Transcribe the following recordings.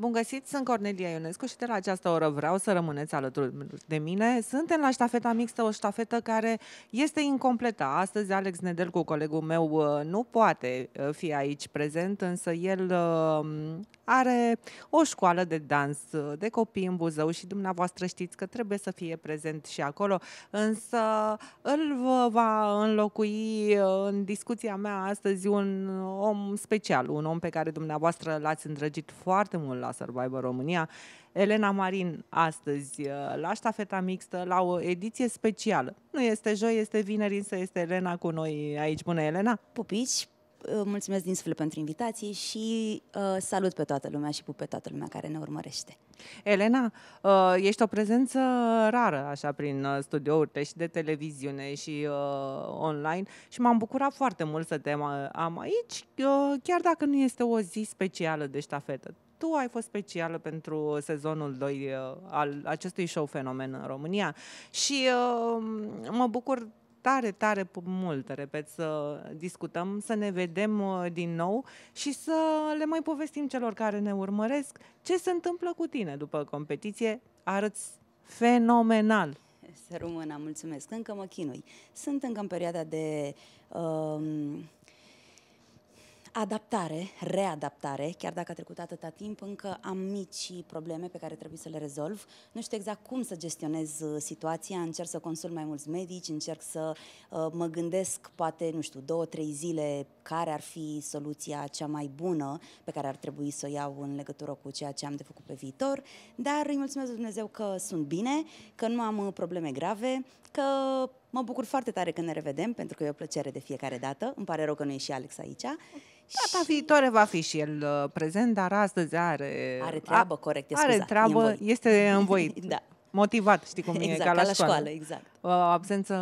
Bun găsit, sunt Cornelia Ionescu și de la această oră vreau să rămâneți alături de mine. Suntem la ștafeta mixtă, o ștafetă care este incompletă. Astăzi Alex Nedel cu colegul meu, uh, nu poate uh, fi aici prezent, însă el uh, are o școală de dans de copii în Buzău și dumneavoastră știți că trebuie să fie prezent și acolo, însă îl va înlocui în discuția mea astăzi un om special, un om pe care dumneavoastră l-ați îndrăgit foarte mult la la Survivor România, Elena Marin astăzi uh, la ștafeta mixtă, la o ediție specială. Nu este joi, este vineri, însă este Elena cu noi aici. Bună, Elena! Pupici, uh, mulțumesc din suflet pentru invitații și uh, salut pe toată lumea și pe toată lumea care ne urmărește. Elena, uh, ești o prezență rară așa prin uh, și de televiziune și uh, online și m-am bucurat foarte mult să te am aici, uh, chiar dacă nu este o zi specială de ștafetă tu ai fost specială pentru sezonul 2 uh, al acestui show fenomen în România și uh, mă bucur tare, tare mult, repet, să discutăm, să ne vedem uh, din nou și să le mai povestim celor care ne urmăresc ce se întâmplă cu tine după competiție. Arăți fenomenal! Să rămână, mulțumesc. Încă mă chinui. Sunt încă în perioada de uh, adaptare, readaptare, chiar dacă a trecut atâta timp, încă am mici probleme pe care trebuie să le rezolv. Nu știu exact cum să gestionez uh, situația, încerc să consult mai mulți medici, încerc să uh, mă gândesc poate, nu știu, două, trei zile care ar fi soluția cea mai bună pe care ar trebui să o iau în legătură cu ceea ce am de făcut pe viitor, dar îi mulțumesc Dumnezeu că sunt bine, că nu am uh, probleme grave, că mă bucur foarte tare când ne revedem, pentru că e o plăcere de fiecare dată. Îmi pare rău că nu e și Alex aici. Data viitoare va fi și el uh, prezent, dar astăzi are... Are treabă, a, corect, scuza. Are treabă, învoit. este învoit. da. Motivat, știi cum exact, e, ca la, la școală. școală. Exact, O Absență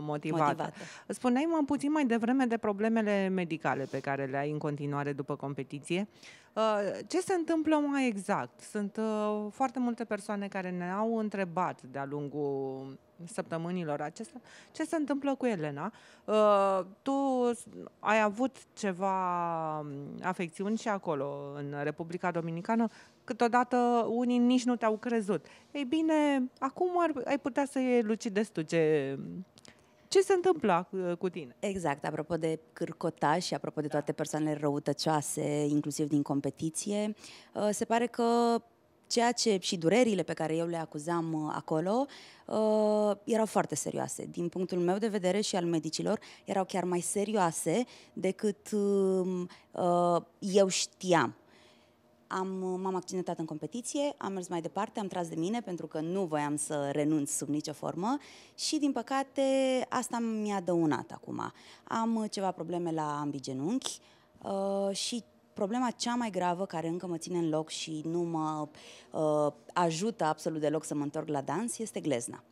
motivată. motivată. Spuneai mă puțin mai devreme de problemele medicale pe care le ai în continuare după competiție. Uh, ce se întâmplă mai exact? Sunt uh, foarte multe persoane care ne-au întrebat de-a lungul săptămânilor acestea. Ce se întâmplă cu Elena? Uh, tu ai avut ceva um, afecțiuni și acolo, în Republica Dominicană, câteodată unii nici nu te-au crezut. Ei bine, acum ar, ai putea să elucidezi tu ce, ce se întâmplă uh, cu tine. Exact, apropo de cârcota și apropo de toate persoanele răutăcioase, inclusiv din competiție, uh, se pare că ceea ce și durerile pe care eu le acuzam uh, acolo uh, erau foarte serioase. Din punctul meu de vedere și al medicilor, erau chiar mai serioase decât um, uh, eu știam. Am, m-am accidentat în competiție, am mers mai departe, am tras de mine pentru că nu voiam să renunț sub nicio formă și, din păcate, asta mi-a dăunat acum. Am ceva probleme la ambii genunchi uh, și problema cea mai gravă care încă mă ține în loc și nu mă uh, ajută absolut deloc să mă întorc la dans este glezna.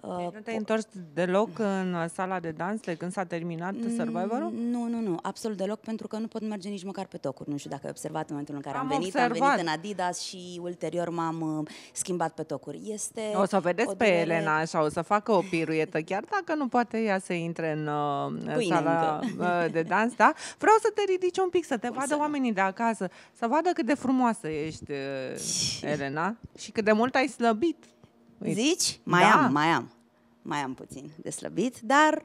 Deci uh, nu te-ai întors deloc în sala de dans de când s-a terminat mm, Survivor-ul? Nu, nu, nu, absolut deloc, pentru că nu pot merge nici măcar pe tocuri. Nu știu dacă ai observat în momentul în care am, am venit, observat. am venit în Adidas și ulterior m-am uh, schimbat pe tocuri. Este o să vedeți o pe durere... Elena așa, o să facă o piruietă, chiar dacă nu poate ea să intre în uh, în sala încă. Uh, de dans, da? Vreau să te ridici un pic, să te Cum vadă să... oamenii de acasă, să vadă cât de frumoasă ești, Elena, și cât de mult ai slăbit Zici? Da. Mai da. am, mai am. Mai am puțin de slăbit, dar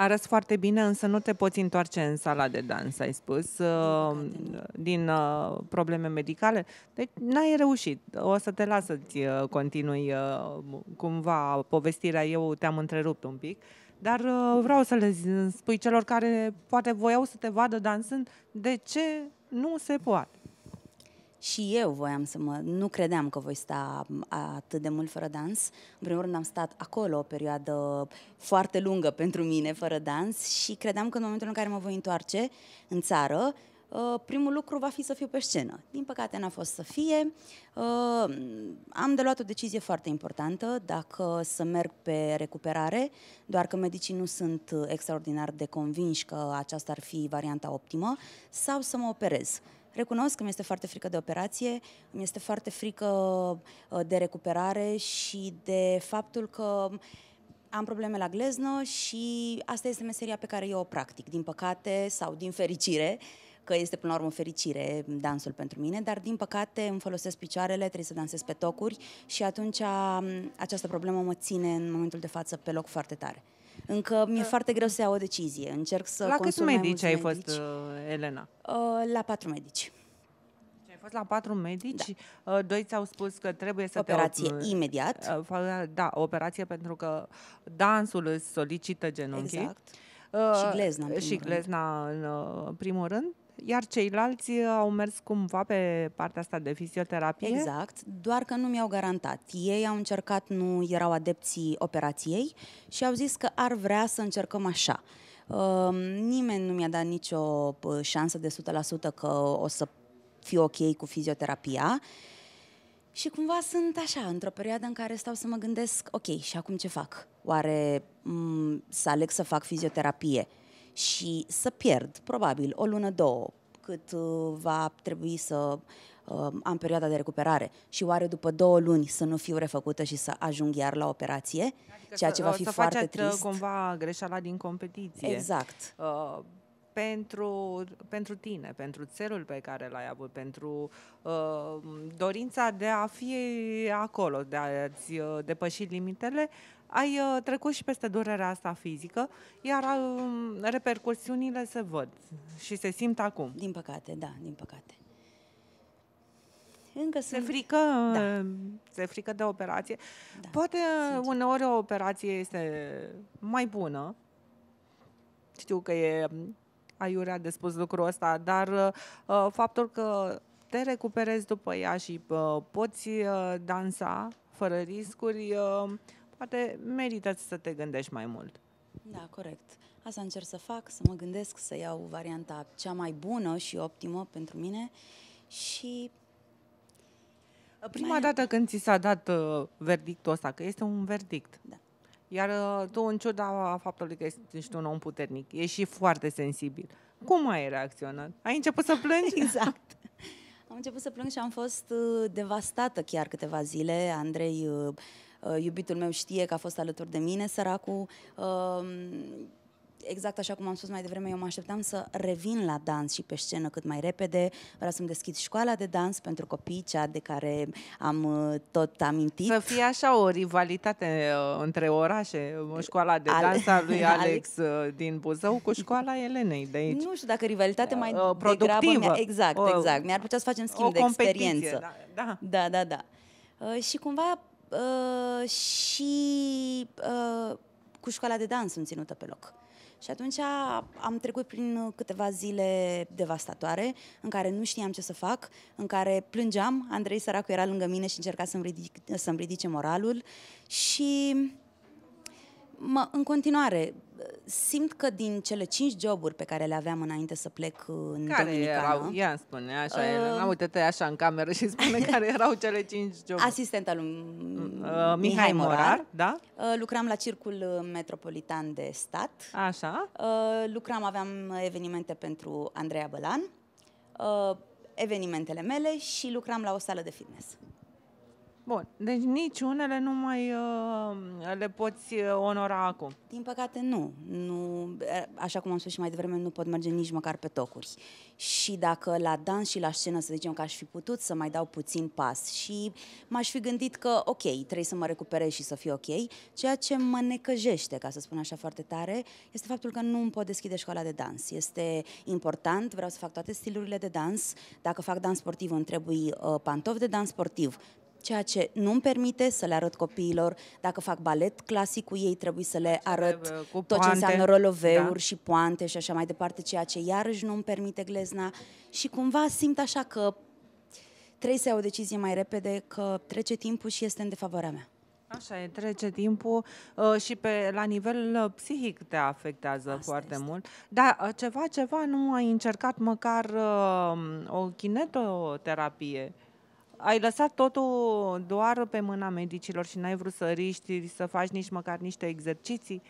Arăs foarte bine, însă nu te poți întoarce în sala de dans, ai spus, uh, din uh, probleme medicale. Deci n-ai reușit. O să te las să-ți uh, continui cumva povestirea. Eu te-am întrerupt un pic. Dar vreau să le spui celor care poate voiau să te vadă dansând, de ce nu se poate? și eu voiam să mă... Nu credeam că voi sta atât de mult fără dans. În primul rând am stat acolo o perioadă foarte lungă pentru mine fără dans și credeam că în momentul în care mă voi întoarce în țară, ă, primul lucru va fi să fiu pe scenă. Din păcate n-a fost să fie. Ă, am de luat o decizie foarte importantă, dacă să merg pe recuperare, doar că medicii nu sunt extraordinar de convinși că aceasta ar fi varianta optimă, sau să mă operez. Recunosc că mi este foarte frică de operație, mi este foarte frică uh, de recuperare și de faptul că am probleme la gleznă și asta este meseria pe care eu o practic, din păcate sau din fericire, că este până la urmă fericire dansul pentru mine, dar din păcate îmi folosesc picioarele, trebuie să dansez pe tocuri și atunci um, această problemă mă ține în momentul de față pe loc foarte tare. Încă mi-e da. foarte greu să iau o decizie. Încerc să La câți medici ai medici. fost, uh, Elena? Uh, la patru medici. Deci ai fost la patru medici, da. Uh, doi ți-au spus că trebuie să operație te... imediat. Da, operație pentru că dansul îți solicită genunchii. Exact. Uh, și glezna. În și glezna în primul rând iar ceilalți uh, au mers cumva pe partea asta de fizioterapie? Exact, doar că nu mi-au garantat. Ei au încercat, nu erau adepții operației și au zis că ar vrea să încercăm așa. Uh, nimeni nu mi-a dat nicio uh, șansă de 100% că o să fiu ok cu fizioterapia. Și cumva sunt așa, într-o perioadă în care stau să mă gândesc, ok, și acum ce fac? Oare m- mm, să aleg să fac fizioterapie și să pierd probabil o lună, două, cât uh, va trebui să uh, am perioada de recuperare și oare după două luni să nu fiu refăcută și să ajung iar la operație, adică ceea ce va uh, fi să foarte faceți trist. cumva greșeala din competiție. Exact. Uh, pentru, pentru tine, pentru țelul pe care l-ai avut, pentru uh, dorința de a fi acolo, de a-ți uh, depăși limitele, uh, ai uh, trecut și peste durerea asta fizică, iar uh, repercursiunile se văd și se simt acum. Din păcate, da, din păcate. Încă se sunt... frică, da. Uh, se frică de operație. Da, Poate uh, sincer. uneori o operație este mai bună. Știu că e um, aiurea de spus lucrul ăsta, dar uh, uh, faptul că te recuperezi după ea și uh, poți uh, dansa fără riscuri, uh, poate merită să te gândești mai mult. Da, corect. Asta încerc să fac, să mă gândesc să iau varianta cea mai bună și optimă pentru mine și... Prima mai... dată când ți s-a dat uh, verdictul ăsta, că este un verdict, da. iar uh, tu, în ciuda faptului că ești un om puternic, ești și foarte sensibil, cum ai reacționat? Ai început să plângi? exact. Am început să plâng și am fost uh, devastată chiar câteva zile. Andrei... Uh, Uh, iubitul meu știe că a fost alături de mine, săracul. Um, exact așa cum am spus mai devreme, eu mă așteptam să revin la dans și pe scenă cât mai repede. Vreau să-mi deschid școala de dans pentru copii, cea de care am uh, tot amintit. Să fie așa o rivalitate uh, între orașe, școala de dans a lui Alex, Alex din Buzău cu școala Elenei de aici. Nu știu dacă rivalitate mai productivă. Degrabă, exact, exact. Mi-ar putea să facem schimb o de experiență. Da, da, da. da. da. Și cumva uh, și uh, cu școala de dans sunt ținută pe loc. Și atunci am trecut prin câteva zile devastatoare, în care nu știam ce să fac, în care plângeam, Andrei Săracu era lângă mine și încerca să-mi, ridic, să-mi ridice moralul și mă, în continuare simt că din cele cinci joburi pe care le aveam înainte să plec uh, în care Dominicană... erau? Ia spune, așa uh, Elena, uite-te așa în cameră și spune care erau cele cinci joburi. Asistenta lui mm, uh, Mihai, Mihai Morar, Morar da? Uh, lucram la Circul uh, Metropolitan de Stat. Așa. Uh, lucram, aveam evenimente pentru Andreea Bălan, uh, evenimentele mele și lucram la o sală de fitness. Bun, deci nici unele nu mai uh, le poți uh, onora acum. Din păcate nu. nu. Așa cum am spus și mai devreme, nu pot merge nici măcar pe tocuri. Și dacă la dans și la scenă, să zicem că aș fi putut să mai dau puțin pas și m-aș fi gândit că, ok, trebuie să mă recuperez și să fiu ok, ceea ce mă necăjește, ca să spun așa foarte tare, este faptul că nu îmi pot deschide școala de dans. Este important, vreau să fac toate stilurile de dans. Dacă fac dans sportiv, îmi trebuie uh, pantofi de dans sportiv, ceea ce nu-mi permite să le arăt copiilor. Dacă fac balet clasic cu ei, trebuie să le arăt cu tot ce înseamnă roloveuri da. și poante și așa mai departe, ceea ce iarăși nu-mi permite glezna. Și cumva simt așa că trebuie să iau o decizie mai repede, că trece timpul și este în defavoarea mea. Așa e, trece timpul uh, și pe la nivel uh, psihic te afectează Asta foarte este. mult. Dar uh, ceva, ceva nu ai încercat măcar uh, o kinetoterapie? ai lăsat totul doar pe mâna medicilor și n-ai vrut să riști, să faci nici măcar niște exerciții?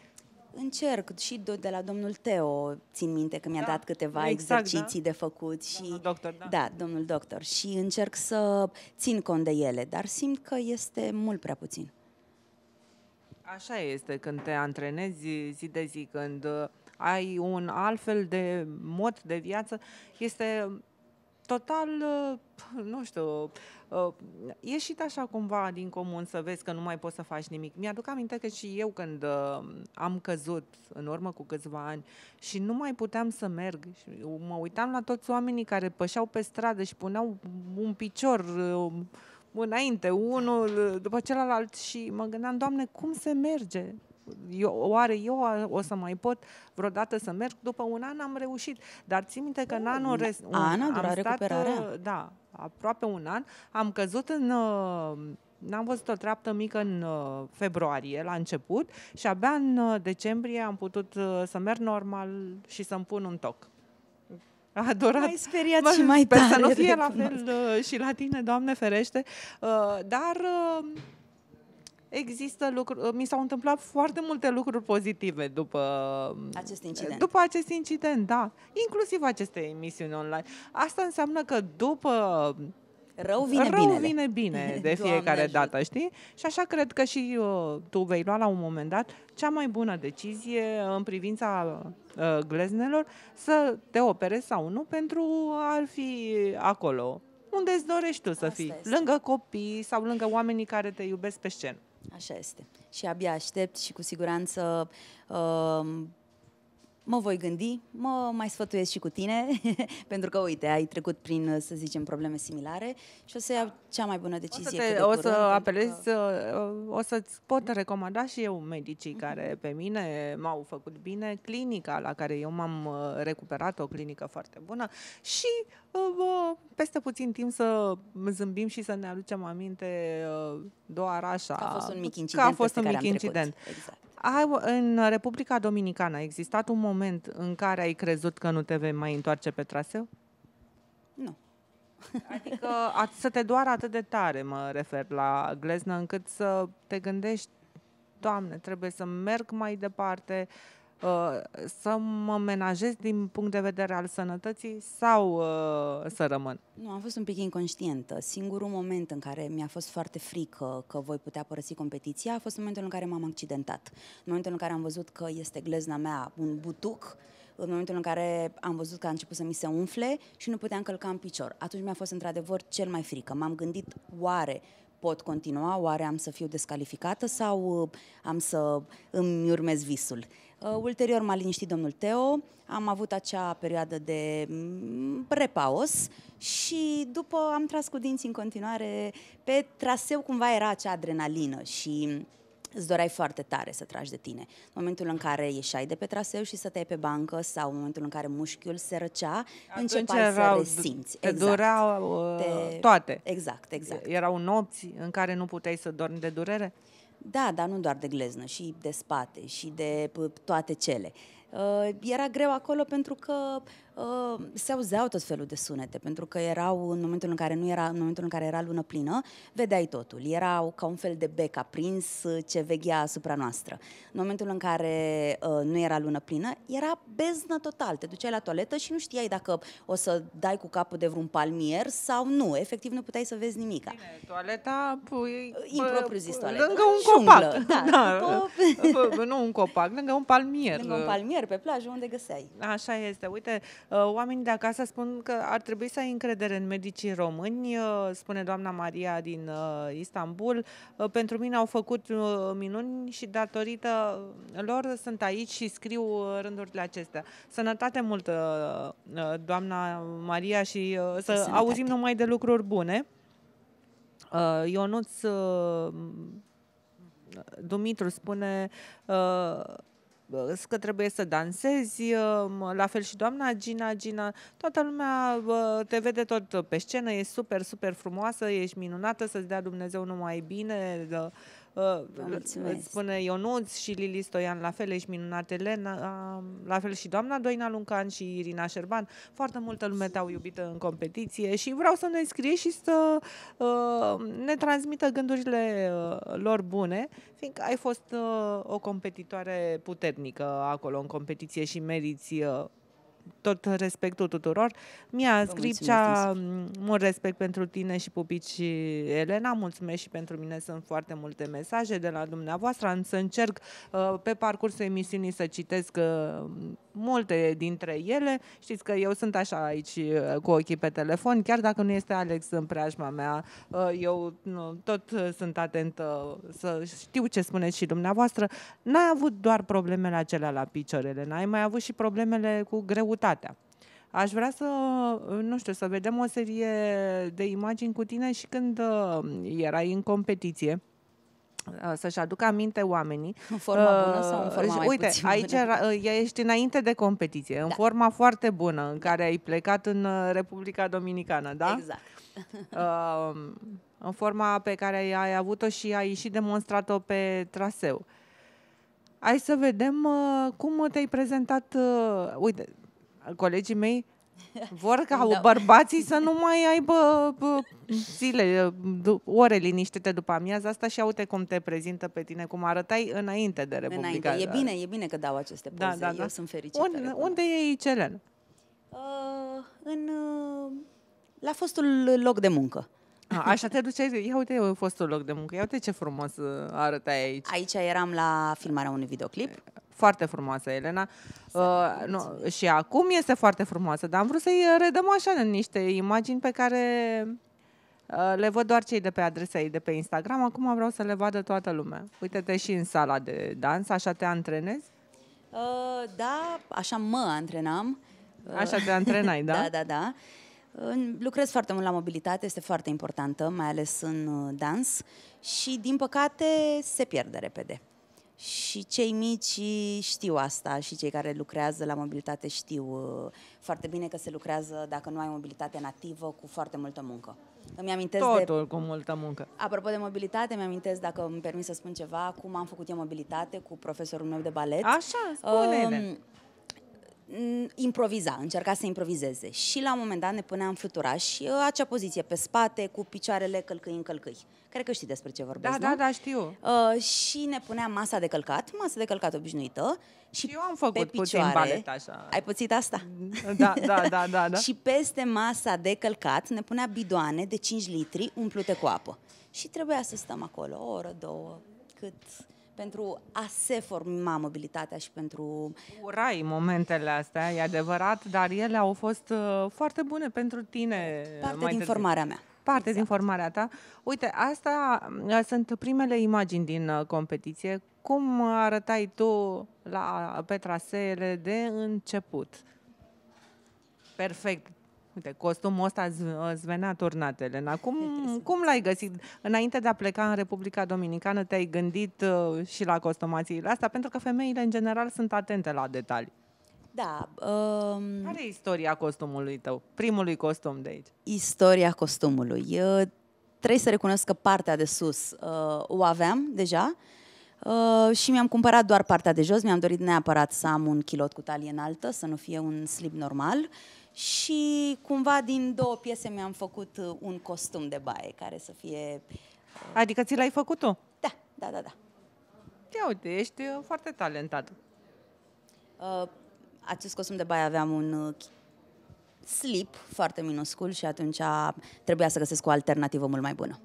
Încerc și de, de la domnul Teo, țin minte că mi-a da, dat câteva exact, da. exerciții da. de făcut și domnul doctor, da. da, domnul doctor și încerc să țin cont de ele, dar simt că este mult prea puțin. Așa este când te antrenezi zi de zi, când ai un alt fel de mod de viață, este total, uh, nu știu, uh, ieșit așa cumva din comun să vezi că nu mai poți să faci nimic. Mi-aduc aminte că și eu când uh, am căzut în urmă cu câțiva ani și nu mai puteam să merg, mă uitam la toți oamenii care pășeau pe stradă și puneau un picior înainte, unul după celălalt și mă gândeam, Doamne, cum se merge? eu, oare eu o să mai pot vreodată să merg? După un an am reușit, dar țin minte că în uh, anul... Rest, un, Ana, am stat, recuperarea? Uh, da, aproape un an. Am căzut în... Uh, N-am văzut o treaptă mică în uh, februarie, la început, și abia în decembrie am putut să merg normal și să-mi pun un toc. A Mai speriat mă, și mai tare. Să nu fie la fel și la tine, Doamne ferește. Dar există lucruri, mi s-au întâmplat foarte multe lucruri pozitive după acest eh, incident. După acest incident, da. Inclusiv aceste emisiuni online. Asta înseamnă că după Rău vine, Rău vine bine de fiecare Doamne dată, știi? Și așa cred că și uh, tu vei lua la un moment dat cea mai bună decizie în privința uh, gleznelor să te operezi sau nu pentru a fi acolo unde îți dorești tu să Asta fii, este. lângă copii sau lângă oamenii care te iubesc pe scenă. Așa este. Și abia aștept și cu siguranță uh, mă voi gândi, mă mai sfătuiesc și cu tine, pentru că, uite, ai trecut prin, uh, să zicem, probleme similare și o să iau cea mai bună decizie. O să, te, de o să apelez, că... Uh, o să-ți pot mhm. recomanda și eu medicii mm-hmm. care pe mine m-au făcut bine, clinica la care eu m-am uh, recuperat, o clinică foarte bună și peste puțin timp să zâmbim și să ne aducem aminte doar așa. Că a fost un mic incident. Că a fost un mic incident. Exact. Ai, în Republica Dominicană a existat un moment în care ai crezut că nu te vei mai întoarce pe traseu? Nu. Adică să te doară atât de tare, mă refer la gleznă, încât să te gândești, Doamne, trebuie să merg mai departe, Uh, să mă menajez din punct de vedere al sănătății sau uh, să rămân? Nu, am fost un pic inconștientă. Singurul moment în care mi-a fost foarte frică că voi putea părăsi competiția a fost momentul în care m-am accidentat. În momentul în care am văzut că este glezna mea un butuc, în momentul în care am văzut că a început să mi se umfle și nu puteam călca în picior. Atunci mi-a fost într-adevăr cel mai frică. M-am gândit, oare pot continua, oare am să fiu descalificată sau uh, am să îmi urmez visul. Uh, ulterior m-a liniștit domnul Teo, am avut acea perioadă de mm, repaus și după am tras cu dinții în continuare. Pe traseu cumva era acea adrenalină și mm, îți doreai foarte tare să tragi de tine. În momentul în care ieșai de pe traseu și să te pe bancă sau în momentul în care mușchiul se răcea, Atunci începai erau, să resimți. Te exact. dureau uh, te... toate. Exact, exact. Erau nopți în care nu puteai să dormi de durere? Da, dar nu doar de gleznă, și de spate, și de toate cele. Uh, era greu acolo pentru că Ă, se auzeau tot felul de sunete, pentru că erau în momentul în care nu era, în momentul în care era lună plină, vedeai totul. Erau ca un fel de bec aprins ă, ce veghea asupra noastră. În momentul în care uh, nu era lună plină, era beznă total. Te duceai la toaletă și nu știai dacă o să dai cu capul de vreun palmier sau nu. Efectiv nu puteai să vezi nimic. toaleta, pui, impropriu zis toaleta. Lângă un copac. da, da. După... nu un copac, lângă un palmier. Lângă un palmier pe plajă unde găseai. Așa este. Uite, Uh, oamenii de acasă spun că ar trebui să ai încredere în medicii români, uh, spune doamna Maria din uh, Istanbul. Pentru mine au făcut minuni și datorită lor sunt aici și scriu rândurile acestea. Sănătate multă, doamna Maria, și să Sănătate. auzim numai de lucruri bune. Ionuț Dumitru spune că trebuie să dansezi, uh, la fel și doamna Gina, Gina, toată lumea te vede tot pe scenă, e super, super frumoasă, ești minunată, să-ți dea Dumnezeu numai bine, îți spune Ionuț și Lili Stoian, la fel, ești minunat, Elena, la fel și doamna Doina Luncan și Irina Șerban. Foarte multă lume te-au iubită în competiție și vreau să ne scrie și să ne transmită gândurile lor bune, fiindcă ai fost o competitoare puternică acolo în competiție și meriți tot respectul tuturor. Mia Scripcea, mult respect pentru tine și pupici Elena, mulțumesc și pentru mine, sunt foarte multe mesaje de la dumneavoastră, am să încerc uh, pe parcursul emisiunii să citesc uh, multe dintre ele. Știți că eu sunt așa aici uh, cu ochii pe telefon, chiar dacă nu este Alex în preajma mea, eu tot sunt atentă să știu ce spuneți și dumneavoastră. N-ai avut doar problemele acelea la picioarele, n-ai mai avut și problemele cu greutate realitatea. Aș vrea să, nu știu, să vedem o serie de imagini cu tine și când uh, erai în competiție uh, să-și aducă aminte oamenii. În forma uh, bună sau în forma mai Uite, puțin aici bună? ești înainte de competiție, da. în forma foarte bună în care ai plecat în Republica Dominicană, da? Exact. În forma pe care ai avut-o și ai și demonstrat-o pe traseu. Hai să vedem cum te-ai prezentat. Uite, colegii mei vor ca da. bărbații să nu mai aibă zile, ore liniștite după amiază asta și uite cum te prezintă pe tine, cum arătai înainte de Republica. Înainte. E bine, e bine că dau aceste da, poze, da, da, da. eu sunt fericită. Un, unde e Icelen? Uh, în, uh, la fostul loc de muncă. A, așa te duceai, ia uite, eu fostul loc de muncă, ia uite ce frumos uh, arătai aici. Aici eram la filmarea unui videoclip. Foarte frumoasă, Elena. Uh, nu, și acum este foarte frumoasă, dar am vrut să-i redăm așa în niște imagini pe care uh, le văd doar cei de pe adresa ei de pe Instagram. Acum vreau să le vadă toată lumea. Uite-te și în sala de dans, așa te antrenezi? Uh, da, așa mă antrenam. Uh, așa te antrenai, da? da, da, da. Lucrez foarte mult la mobilitate, este foarte importantă, mai ales în uh, dans și, din păcate, se pierde repede și cei mici știu asta și cei care lucrează la mobilitate știu uh, foarte bine că se lucrează, dacă nu ai mobilitate nativă, cu foarte multă muncă. Îmi amintesc Totul de... cu multă muncă. Apropo de mobilitate, mi amintesc, dacă îmi permis să spun ceva, cum am făcut eu mobilitate cu profesorul meu de balet. Așa, spune um, Mm, improviza, încerca să improvizeze. Și la un moment dat ne punea în fluturaș uh, acea poziție pe spate, cu picioarele călcâi în călcâi. Cred că știi despre ce vorbesc, Da, nu? da, da, știu. Uh, și ne punea masa de călcat, masa de călcat obișnuită. Și, și eu am făcut pe picioare, puțin balet așa. Ai pățit asta? Da, da, da, da. da. și peste masa de călcat ne punea bidoane de 5 litri umplute cu apă. Și trebuia să stăm acolo o oră, două, cât pentru a se forma mobilitatea și pentru... Urai momentele astea, e adevărat, dar ele au fost uh, foarte bune pentru tine. Parte mai din formarea mea parte exact. din formarea ta. Uite, asta uh, sunt primele imagini din uh, competiție. Cum arătai tu la, pe traseele de început? Perfect Uite, costumul ăsta îți venea turnatele. Acum, cum l-ai găsit? Înainte de a pleca în Republica Dominicană, te-ai gândit uh, și la costumațiile astea? Pentru că femeile, în general, sunt atente la detalii. Da. Um, Care e istoria costumului tău? Primului costum de aici. Istoria costumului. Eu trebuie să recunosc că partea de sus uh, o aveam deja uh, și mi-am cumpărat doar partea de jos. Mi-am dorit neapărat să am un kilot cu talie înaltă, să nu fie un slip normal. Uh, și cumva din două piese mi-am făcut uh, un costum de baie care să fie... Uh, adică ți l-ai făcut tu? Da, da, da, da. Te uite, ești uh, foarte talentat. Uh, acest costum de baie aveam un slip foarte minuscul și atunci trebuia să găsesc o alternativă mult mai bună.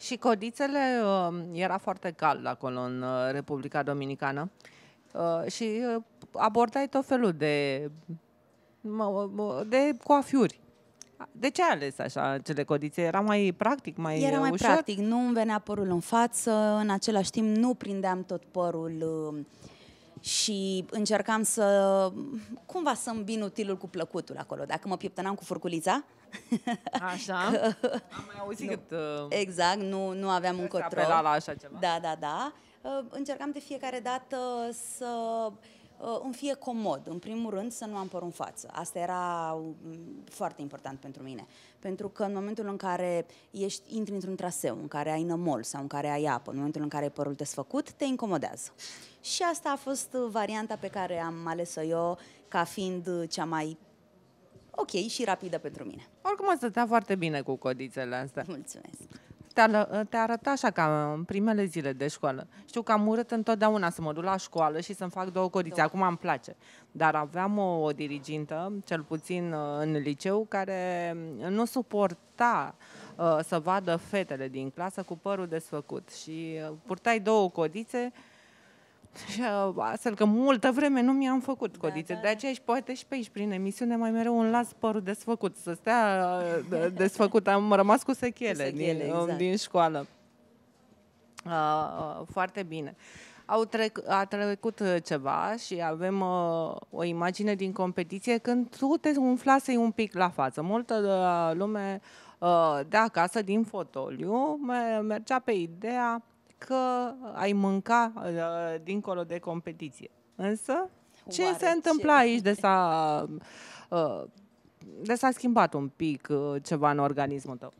Și codițele uh, era foarte cald acolo în Republica Dominicană uh, și abordai tot felul de de coafiuri. De ce ai ales așa cele codițe? Era mai practic, mai Era mai ușor? practic, nu îmi venea părul în față, în același timp nu prindeam tot părul uh, și încercam să, cumva să îmbin utilul cu plăcutul acolo. Dacă mă pieptănam cu furculița, Așa, că, am mai auzit nu, cât... Uh, exact, nu, nu aveam un control. la așa ceva. Da, da, da. Uh, încercam de fiecare dată să Uh, îmi fie comod. În primul rând să nu am păr în față. Asta era um, foarte important pentru mine. Pentru că în momentul în care ești, intri într-un traseu, în care ai nămol sau în care ai apă, în momentul în care ai părul desfăcut, te incomodează. Și asta a fost uh, varianta pe care am ales-o eu ca fiind uh, cea mai ok și rapidă pentru mine. Oricum a stătea foarte bine cu codițele astea. Mulțumesc! te arăta așa ca în primele zile de școală. Știu că am urât întotdeauna să mă duc la școală și să-mi fac două codițe. Da. Acum îmi place. Dar aveam o, o dirigintă, cel puțin uh, în liceu, care mm, nu suporta uh, să vadă fetele din clasă cu părul desfăcut. Și uh, purtai două codițe uh, și uh, astfel că multă vreme nu mi-am făcut da, codițe. Da, da, De aceea și poate și pe aici, prin emisiune, mai mereu un las părul desfăcut, să stea uh, desfăcut. Am rămas cu sechele, cu sechele din, uh, exact. din școală. A, foarte bine. Au trec, a trecut ceva și avem a, o imagine din competiție când tu te umflasei un pic la față. Multă lume de acasă, din fotoliu, mergea pe ideea că ai mânca uh, dincolo de competiție. Însă, ce Oare se întâmplă ce? aici de s-a, uh, de s-a schimbat un pic uh, ceva în organismul tău?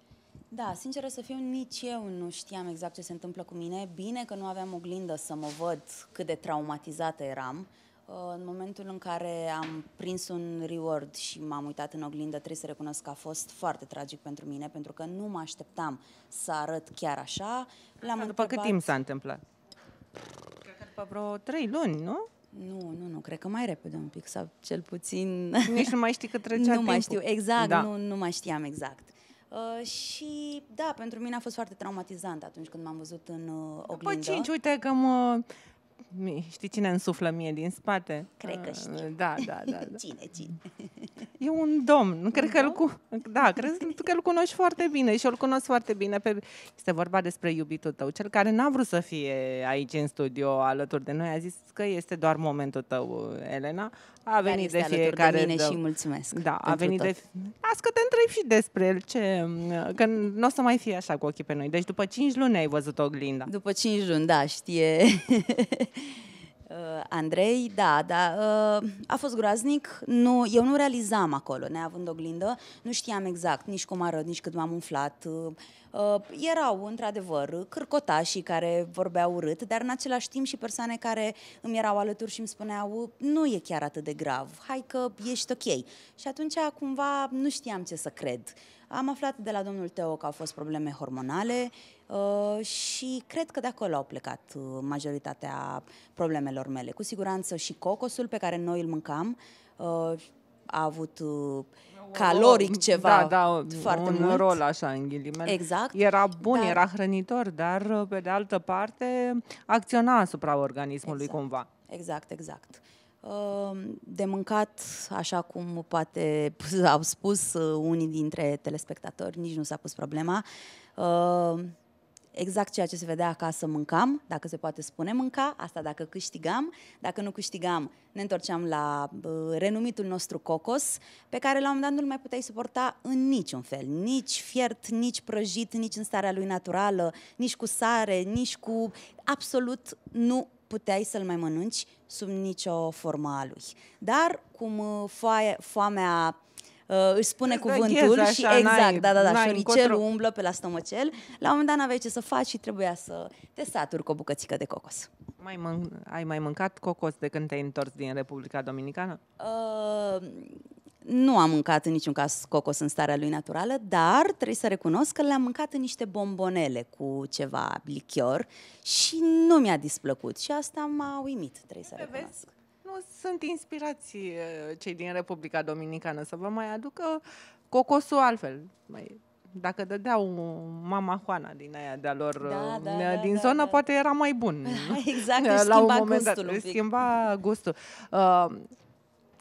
Da, sinceră să fiu, nici eu nu știam exact ce se întâmplă cu mine. Bine că nu aveam oglindă să mă văd cât de traumatizată eram. Uh, Uh, în momentul în care am prins un reward și m-am uitat în oglindă, trebuie să recunosc că a fost foarte tragic pentru mine, pentru că nu mă așteptam să arăt chiar așa. L-am După întrebat... cât timp s-a întâmplat? Cred că după vreo trei luni, nu? Nu, nu, nu, cred că mai repede un pic sau cel puțin... Nici nu mai știi că trecea Nu timpul. mai știu, exact, da. nu, nu mai știam exact. Uh, și da, pentru mine a fost foarte traumatizant atunci când m-am văzut în uh, oglindă. După cinci, uite că mă știi cine însuflă mie din spate? Cred că ah, știu. Da, da, da. da. Cine, cine? E un domn. Un cred că domn? Cu... Da, cred că îl cunoști foarte bine și îl cunosc foarte bine. Pe... Este vorba despre iubitul tău, cel care n-a vrut să fie aici în studio alături de noi. A zis că este doar momentul tău, Elena. A venit de fiecare de mine de... și mulțumesc. Da, a venit tot. de Las că te întreb și despre el, ce... că nu o să mai fie așa cu ochii pe noi. Deci după 5 luni ai văzut oglinda. După 5 luni, da, știe. Uh, Andrei, da, da, uh, a fost groaznic. Nu, eu nu realizam acolo, neavând oglindă, nu știam exact nici cum arăt, nici cât m-am umflat, uh, Uh, erau, într-adevăr, cârcotașii care vorbeau urât, dar în același timp și persoane care îmi erau alături și îmi spuneau nu e chiar atât de grav, hai că ești ok. Și atunci cumva nu știam ce să cred. Am aflat de la domnul Teo că au fost probleme hormonale uh, și cred că de acolo au plecat uh, majoritatea problemelor mele. Cu siguranță și cocosul pe care noi îl mâncam uh, a avut uh, caloric ceva da, da, foarte un mult. rol așa în ghilimele. Exact. Era bun, dar... era hrănitor, dar uh, pe de altă parte acționa asupra organismului exact. cumva. Exact, exact. Uh, de mâncat, așa cum poate au spus unii dintre telespectatori, nici nu s-a pus problema exact ceea ce se vedea acasă mâncam, dacă se poate spune mânca, asta dacă câștigam, dacă nu câștigam ne întorceam la uh, renumitul nostru cocos, pe care la un moment dat nu-l mai puteai suporta în niciun fel, nici fiert, nici prăjit, nici în starea lui naturală, nici cu sare, nici cu... absolut nu puteai să-l mai mănânci sub nicio formă a lui. Dar cum uh, foaie, foamea Uh, își spune cuvântul așa, și exact, da, da, da, șoricelul umblă pe la stomacel. La un moment dat n-aveai ce să faci și trebuia să te saturi cu o bucățică de cocos. Mai mân- ai mai mâncat cocos de când te-ai întors din Republica Dominicană? Uh, nu am mâncat în niciun caz cocos în starea lui naturală, dar trebuie să recunosc că le-am mâncat în niște bombonele cu ceva lichior și nu mi-a displăcut și asta m-a uimit, trebuie să recunosc sunt inspirați eh, cei din Republica Dominicană să vă mai aducă cocosul altfel. Mai, dacă dădeau mama Juana din aia de-a lor, da, eh, da, din da, da, zonă, da, poate era mai bun. Exact, La schimba un moment gustul dat, un pic. Schimba gustul. Uh,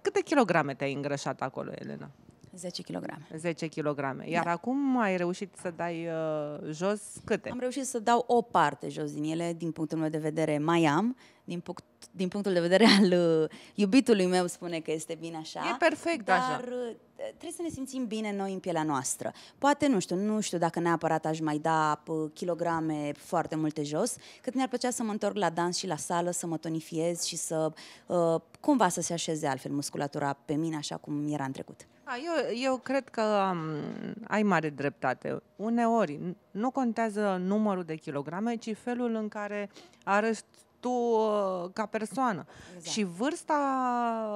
câte kilograme te-ai îngrășat acolo, Elena? 10 kg. 10 kg. Iar da. acum ai reușit să dai uh, jos câte? Am reușit să dau o parte jos din ele, din punctul meu de vedere mai am, din punct, din punctul de vedere al uh, iubitului meu, spune că este bine așa. E perfect dar, așa. Dar uh, trebuie să ne simțim bine noi în pielea noastră. Poate, nu știu, nu știu dacă neapărat aș mai da uh, kilograme foarte multe jos, cât mi-ar plăcea să mă întorc la dans și la sală, să mă tonifiez și să uh, cumva să se așeze altfel musculatura pe mine așa cum era în trecut. A, eu, eu cred că um, ai mare dreptate. Uneori nu contează numărul de kilograme, ci felul în care arăți tu uh, ca persoană. Exact. Și vârsta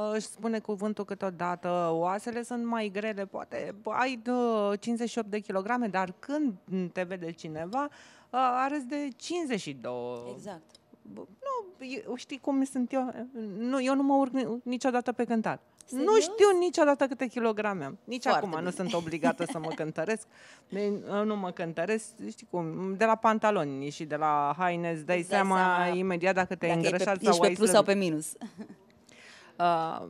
uh, își spune cuvântul câteodată, oasele sunt mai grele, poate ai 58 uh, de kilograme, dar când te vede cineva, arăți de 52. Exact nu, eu, știi cum sunt eu, nu, eu nu mă urc niciodată pe cântar. Serios? Nu știu niciodată câte kilograme am. Nici Foarte acum bine. nu sunt obligată să mă cântăresc. Nu mă cântăresc, știi cum, de la pantaloni și de la haine îți dai, dai seama, seama imediat dacă te-ai îngrășat sau pe plus sau pe minus. Uh,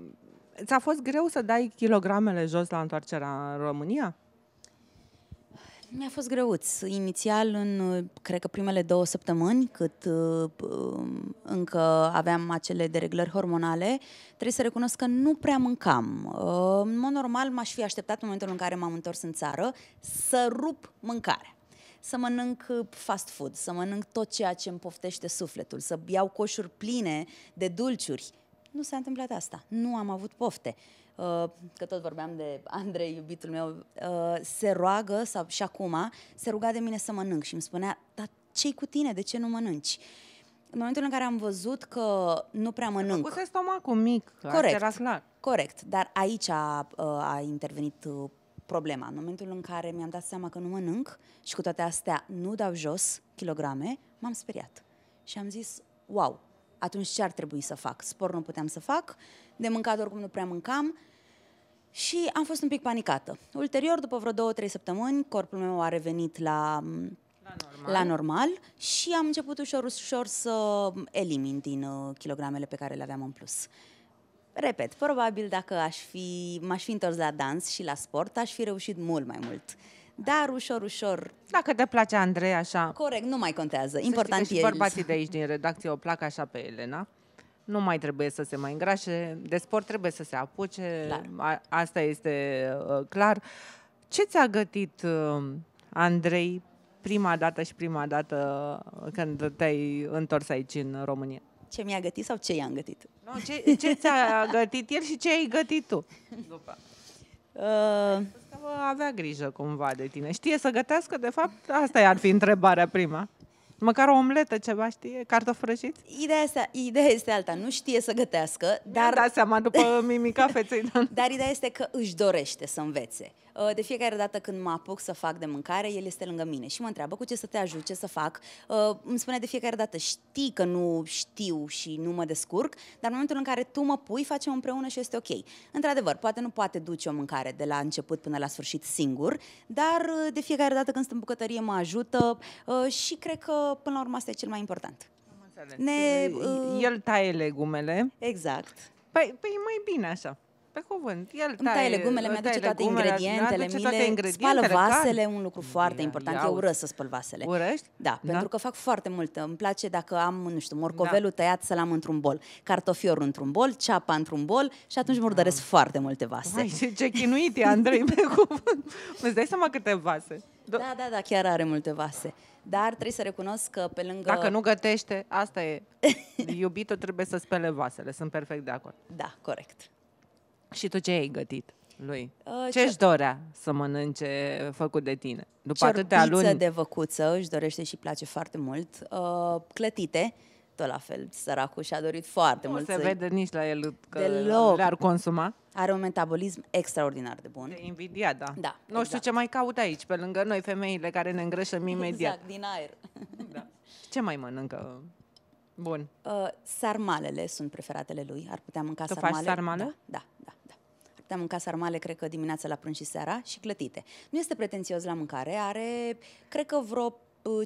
ți-a fost greu să dai kilogramele jos la întoarcerea în România? Mi-a fost greuț. Inițial, în, uh, cred că primele două săptămâni, cât uh, um, încă aveam acele dereglări hormonale, trebuie să recunosc că nu prea mâncam. Uh, în mod normal, m-aș fi așteptat în momentul în care m-am întors în țară să rup mâncarea să mănânc uh, fast food, să mănânc tot ceea ce îmi poftește sufletul, să iau coșuri pline de dulciuri nu s-a întâmplat asta. Nu am avut pofte. Uh, că tot vorbeam de Andrei, iubitul meu, uh, se roagă, sau, și acum, se ruga de mine să mănânc și îmi spunea, dar ce cu tine, de ce nu mănânci? În momentul în care am văzut că nu prea mănânc... Puse stomacul mic, corect, era slag. Corect, dar aici a, uh, a intervenit problema. În momentul în care mi-am dat seama că nu mănânc și cu toate astea nu dau jos kilograme, m-am speriat. Și am zis, wow, atunci ce ar trebui să fac? Spor nu puteam să fac, de mâncat oricum nu prea mâncam și am fost un pic panicată. Ulterior, după vreo două, trei săptămâni, corpul meu a revenit la, la, normal. la normal și am început ușor, ușor să elimin din uh, kilogramele pe care le aveam în plus. Repet, probabil dacă aș fi, m-aș fi întors la dans și la sport, aș fi reușit mult mai mult dar ușor, ușor. Dacă te place Andrei, așa. Corect, nu mai contează. Important e bărbații de aici din redacție o plac așa pe Elena. Nu mai trebuie să se mai îngrașe, de sport trebuie să se apuce, clar. A, asta este uh, clar. Ce ți-a gătit uh, Andrei prima dată și prima dată uh, când te-ai întors aici în România? Ce mi-a gătit sau ce i-am gătit? Nu, ce, ce ți-a gătit el și ce ai gătit tu după? Uh, vă avea grijă cumva de tine. Știe să gătească, de fapt? Asta ar fi întrebarea prima. Măcar o omletă, ceva, știe? Cartofi prăjiți? Ideea, asta, ideea este alta. Nu știe să gătească, dar... Da, seama după mimica feței. Da. dar ideea este că își dorește să învețe. Uh, de fiecare dată când mă apuc să fac de mâncare, el este lângă mine și mă întreabă cu ce să te ajut, ce să fac. Uh, îmi spune de fiecare dată, știi că nu știu și nu mă descurc, dar în momentul în care tu mă pui, facem împreună și este ok. Într-adevăr, poate nu poate duce o mâncare de la început până la sfârșit singur, dar uh, de fiecare dată când sunt în bucătărie mă ajută și cred că până la urmă asta e cel mai important. Ne, păi, uh... El taie legumele. Exact. Păi, păi e mai bine așa pe cuvânt. El îmi taie legumele, mi-aduce toate legumele, ingredientele, aduce toate ingredientele, spală vasele, un lucru foarte important. Eu urăsc să spăl vasele. Urăști? Da, da, pentru că fac foarte mult. Îmi place dacă am, nu știu, morcovelul da. tăiat să-l am într-un bol, cartofiorul într-un bol, ceapa într-un bol și atunci murdăresc da. foarte multe vase. Vai, ce, ce chinuit e, Andrei, pe cuvânt. Îți dai seama câte vase. Do- da, da, da, chiar are multe vase. Dar trebuie să recunosc că pe lângă... Dacă nu gătește, asta e. Iubitul trebuie să spele vasele, sunt perfect de acord. Da, corect. Și tu ce ai gătit lui? Uh, ce își dorea să mănânce făcut de tine? După atâtea luni... de văcuță își dorește și place foarte mult. Uh, clătite, tot la fel, săracul și-a dorit foarte nu mult. Nu se să vede nici la el că Deloc. le-ar consuma. Are un metabolism extraordinar de bun. De invidia, da. da nu exact. știu ce mai caut aici, pe lângă noi femeile care ne îngrășăm imediat. Exact, din aer. Da. Ce mai mănâncă? Bun. Uh, sarmalele sunt preferatele lui. Ar putea mânca tu sarmale. Faci sarmale? Da, da. da am mâncat sarmale, cred că dimineața la prânz și seara, și clătite. Nu este pretențios la mâncare, are, cred că vreo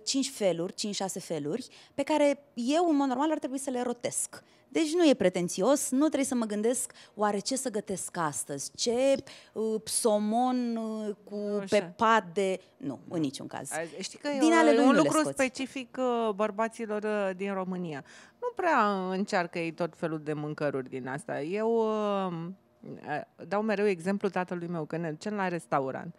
5 uh, feluri, 5-6 feluri, pe care eu, în mod normal, ar trebui să le rotesc. Deci nu e pretențios, nu trebuie să mă gândesc oare ce să gătesc astăzi, ce uh, somon uh, cu Așa. pe de... Nu, în niciun caz. Știi că din e un lucru scoți. specific uh, bărbaților uh, din România. Nu prea încearcă ei tot felul de mâncăruri din asta. Eu... Uh, dau mereu exemplu tatălui meu, când ne la restaurant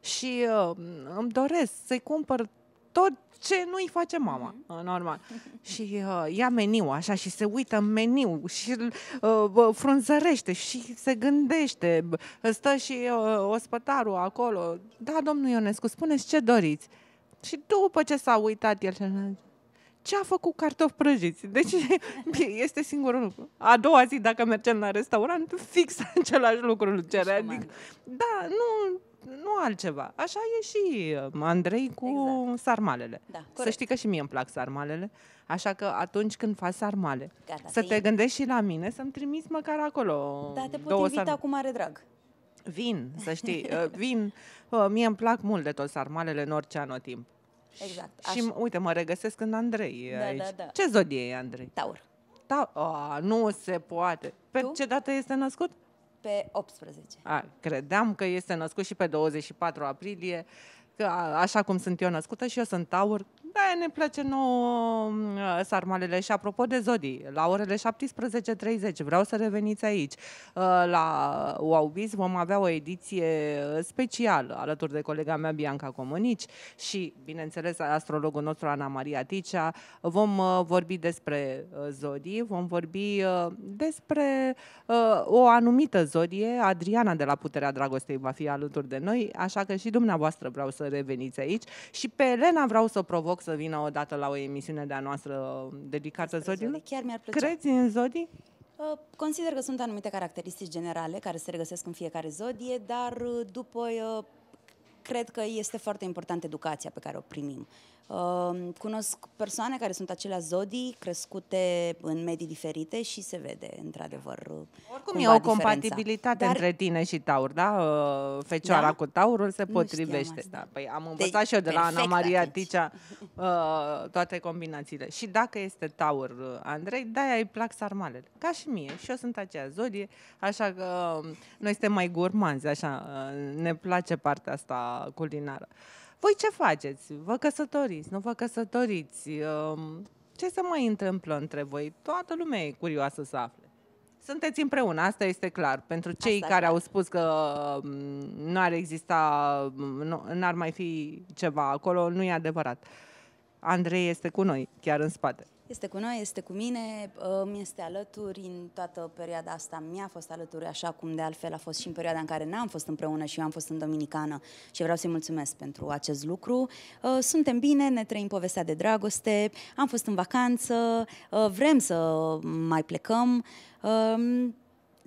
și uh, îmi doresc să-i cumpăr tot ce nu-i face mama, mm-hmm. normal. Și uh, ia meniu așa și se uită în meniu și uh, frunzărește și se gândește. Stă și uh, ospătarul acolo. Da, domnul Ionescu, spuneți ce doriți. Și după ce s-a uitat el, ce a făcut cartofi prăjiți? Deci este singurul lucru. A doua zi, dacă mergem la restaurant, fix același lucru îl cere. Adică, da, nu, nu altceva. Așa e și um, Andrei cu exact. sarmalele. Da, să știi că și mie îmi plac sarmalele, așa că atunci când faci sarmale, Gata, să te e... gândești și la mine, să-mi trimiți măcar acolo Da, te pot invita sarmale. cu mare drag. Vin, să știi, uh, vin. Uh, mie îmi plac mult de tot sarmalele în orice anotimp. Exact. Așa. Și uite, mă regăsesc în Andrei da, aici. Da, da. Ce zodie e Andrei? Taur. Ta- oh, nu se poate. Pe tu? ce dată este născut? Pe 18. A, credeam că este născut și pe 24 aprilie, că așa cum sunt eu născută și eu sunt taur, aia ne place nouă uh, sarmalele. Și apropo de zodii, la orele 17.30, vreau să reveniți aici. Uh, la Uaubis vom avea o ediție uh, specială alături de colega mea Bianca Comunici și, bineînțeles, astrologul nostru Ana Maria Ticea. Vom vorbi despre zodii, vom vorbi despre o anumită zodie. Adriana de la Puterea Dragostei va fi alături de noi, așa că și dumneavoastră vreau să reveniți aici. Și pe Elena vreau să provoc să vină dată la o emisiune de-a noastră uh, dedicată zodiilor? Chiar mi-ar plăcea. Crezi în zodii? Uh, consider că sunt anumite caracteristici generale care se regăsesc în fiecare zodie, dar uh, după cred că este foarte important educația pe care o primim. Cunosc persoane care sunt acelea zodii, crescute în medii diferite și se vede, într-adevăr. Oricum e o compatibilitate Dar... între tine și Taur, da? Ă, fecioara da? cu Taurul se potrivește. Da. Păi am deci, învățat de... și eu de la Ana Maria atunci. Ticea uh, toate combinațiile. Și dacă este Taur, ă, Andrei, da, aia îi plac sarmalele. Ca și mie. Și eu sunt aceea zodie, așa că noi suntem mai gurmanzi, așa, ne place partea asta culinară. Uh, voi ce faceți? Vă căsătoriți? Nu vă căsătoriți? Um, ce se mai întâmplă între voi? Toată lumea e curioasă să afle. Sunteți împreună, asta este clar. Pentru cei asta care clar. au spus că um, um, nu ar exista, nu, ar mai fi ceva acolo, nu e adevărat. Andrei este cu noi, chiar în spate. Este cu noi, este cu mine, mi este alături în toată perioada asta, mi-a fost alături așa cum de altfel a fost și în perioada în care n-am fost împreună și eu am fost în Dominicană și vreau să-i mulțumesc pentru acest lucru. Uh, suntem bine, ne trăim povestea de dragoste, am fost în vacanță, uh, vrem să mai plecăm. Uh,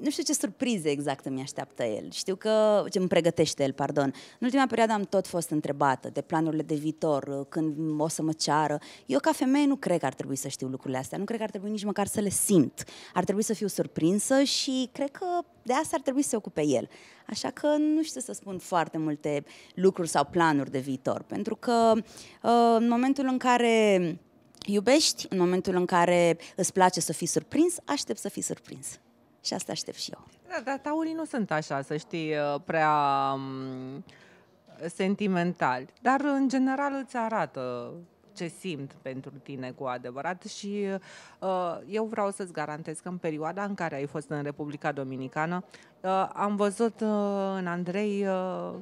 nu știu ce surprize exact îmi așteaptă el. Știu că ce îmi pregătește el, pardon. În ultima perioadă am tot fost întrebată de planurile de viitor, când o să mă ceară. Eu ca femeie nu cred că ar trebui să știu lucrurile astea, nu cred că ar trebui nici măcar să le simt. Ar trebui să fiu surprinsă și cred că de asta ar trebui să se ocupe el. Așa că nu știu să spun foarte multe lucruri sau planuri de viitor, pentru că uh, în momentul în care iubești, în momentul în care îți place să fii surprins, aștept să fii surprins și asta aștept și eu. Da, dar taurii nu sunt așa, să știi, uh, prea um, sentimentali, dar în general îți arată ce simt pentru tine cu adevărat și uh, eu vreau să-ți garantez că în perioada în care ai fost în Republica Dominicană uh, am văzut uh, în Andrei uh,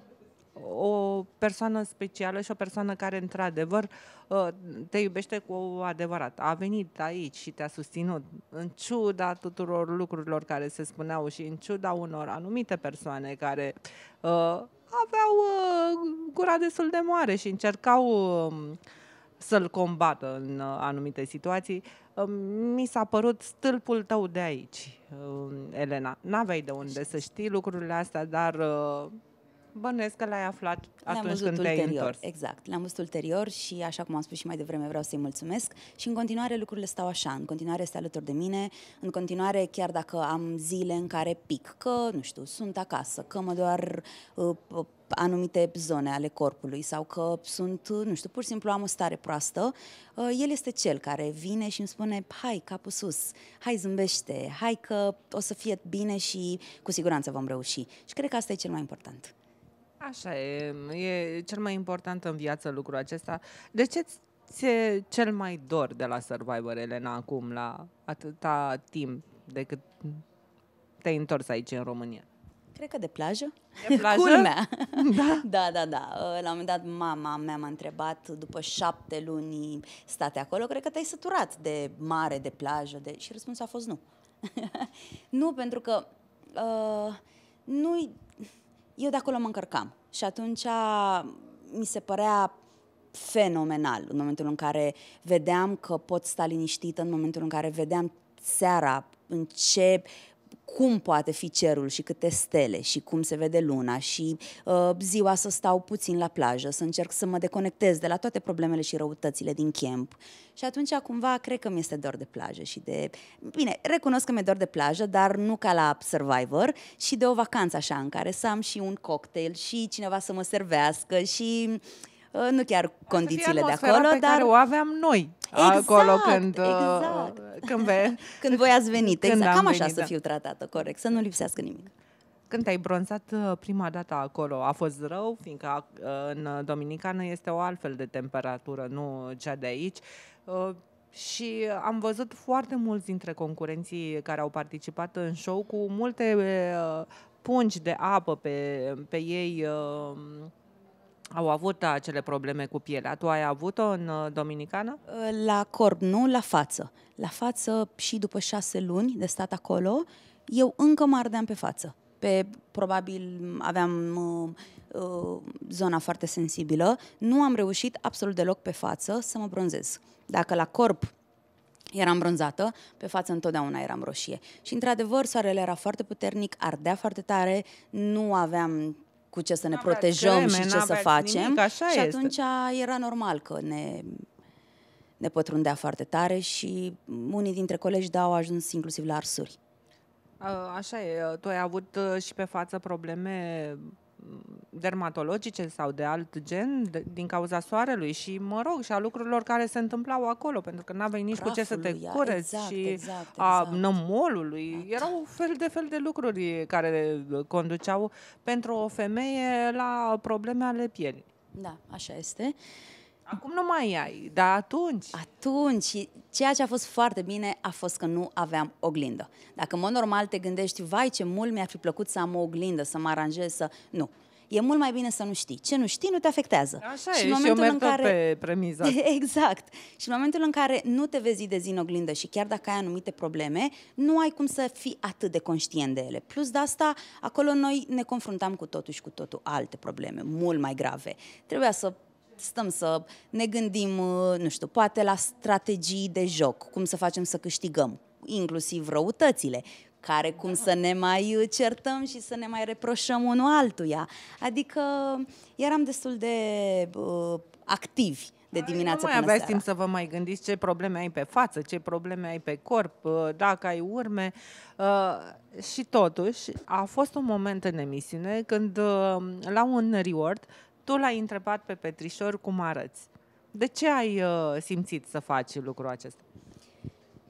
o persoană specială și o persoană care, într-adevăr, uh, te iubește cu adevărat. A venit aici și te-a susținut, în ciuda tuturor lucrurilor care se spuneau și în ciuda unor anumite persoane care uh, aveau uh, gura destul de mare și încercau uh, să-l combată în uh, anumite situații. Uh, mi s-a părut stâlpul tău de aici, Elena. N-aveai de unde să știi lucrurile astea, dar Bănuiesc că l-ai aflat atunci când te-ai ulterior, întors. Exact, l-am văzut ulterior și, așa cum am spus și mai devreme, vreau să-i mulțumesc. Și în continuare lucrurile stau așa, în continuare este alături de mine, în continuare chiar dacă am zile în care pic, că, nu știu, sunt acasă, că mă doar uh, uh anumite zone ale corpului sau că sunt, uh, nu știu, pur și simplu am o stare proastă, uh, el este cel care vine și îmi spune, hai, capul sus, hai, zâmbește, hai că o să fie bine și cu siguranță vom reuși. Și cred că asta e cel mai important. Așa e, e cel mai important în viață lucrul acesta. De ce ți-e cel mai dor de la Survivor, Elena, acum, la atâta timp de cât te-ai întors aici în România? Cred că de plajă. De plajă? Culmea. Da? da, da, da. Uh, la un moment dat mama mea m-a întrebat, după șapte luni state acolo, cred că te-ai săturat de mare, de plajă, de... și răspunsul a fost nu. nu, pentru că uh, nu-i eu de acolo mă încărcam. Și atunci mi se părea fenomenal în momentul în care vedeam că pot sta liniștită, în momentul în care vedeam seara în ce cum poate fi cerul și câte stele și cum se vede luna și uh, ziua să stau puțin la plajă, să încerc să mă deconectez de la toate problemele și răutățile din camp. Și atunci cumva cred că mi-este dor de plajă și de... Bine, recunosc că mi-e dor de plajă, dar nu ca la Survivor și de o vacanță așa în care să am și un cocktail și cineva să mă servească și Uh, nu chiar condițiile de acolo, pe dar care o aveam noi. Exact, acolo când, uh, exact. când, ve... când voi ați venit. Când exact. Cam așa venit, să da. fiu tratată, corect, să nu lipsească nimic. Când te-ai bronzat uh, prima dată acolo, a fost rău, fiindcă în Dominicană este o altfel de temperatură, nu cea de aici. Și am văzut foarte mulți dintre concurenții care au participat în show cu multe pungi de apă pe, pe ei au avut uh, acele probleme cu pielea. Tu ai avut-o în uh, Dominicană? Uh, la corp, nu, la față. La față și după șase luni de stat acolo, eu încă mă ardeam pe față. Pe, probabil aveam uh, uh, zona foarte sensibilă. Nu am reușit absolut deloc pe față să mă bronzez. Dacă la corp eram bronzată, pe față întotdeauna eram roșie. Și într-adevăr, soarele era foarte puternic, ardea foarte tare, nu aveam cu ce să ne protejăm creme, și ce să facem. Nimic, așa și atunci este. era normal că ne, ne pătrundea foarte tare și unii dintre colegi da, au ajuns inclusiv la arsuri. Așa e, tu ai avut uh, și pe față probleme dermatologice sau de alt gen de, din cauza soarelui și, mă rog, și a lucrurilor care se întâmplau acolo, pentru că n-aveai nici cu ce să te cureți exact, și exact, exact. a nămolului. Da. Erau fel de fel de lucruri care conduceau pentru o femeie la probleme ale pielii. Da, așa este. Uh, Acum nu mai ai, dar atunci... Atunci, ceea ce a fost foarte bine a fost că nu aveam oglindă. Dacă în mod normal te gândești, vai ce mult mi-ar fi plăcut să am o oglindă, să mă aranjez, să... Nu, e mult mai bine să nu știi. Ce nu știi nu te afectează. Așa și e, în momentul și eu merg în care... pe premiza. Exact. Și în momentul în care nu te vezi de zi în oglindă și chiar dacă ai anumite probleme, nu ai cum să fii atât de conștient de ele. Plus de asta, acolo noi ne confruntam cu totul și cu totul alte probleme, mult mai grave. Trebuia să stăm să ne gândim, uh, nu știu, poate la strategii de joc, cum să facem să câștigăm, inclusiv răutățile, care cum să ne mai uh, certăm și să ne mai reproșăm unul altuia. Adică uh, eram destul de uh, activi de dimineață nu mai până timp să vă mai gândiți ce probleme ai pe față, ce probleme ai pe corp, dacă ai urme. Și totuși, a fost un moment în emisiune când la un reward tu l-ai întrebat pe Petrișor cum arăți. De ce ai uh, simțit să faci lucrul acesta?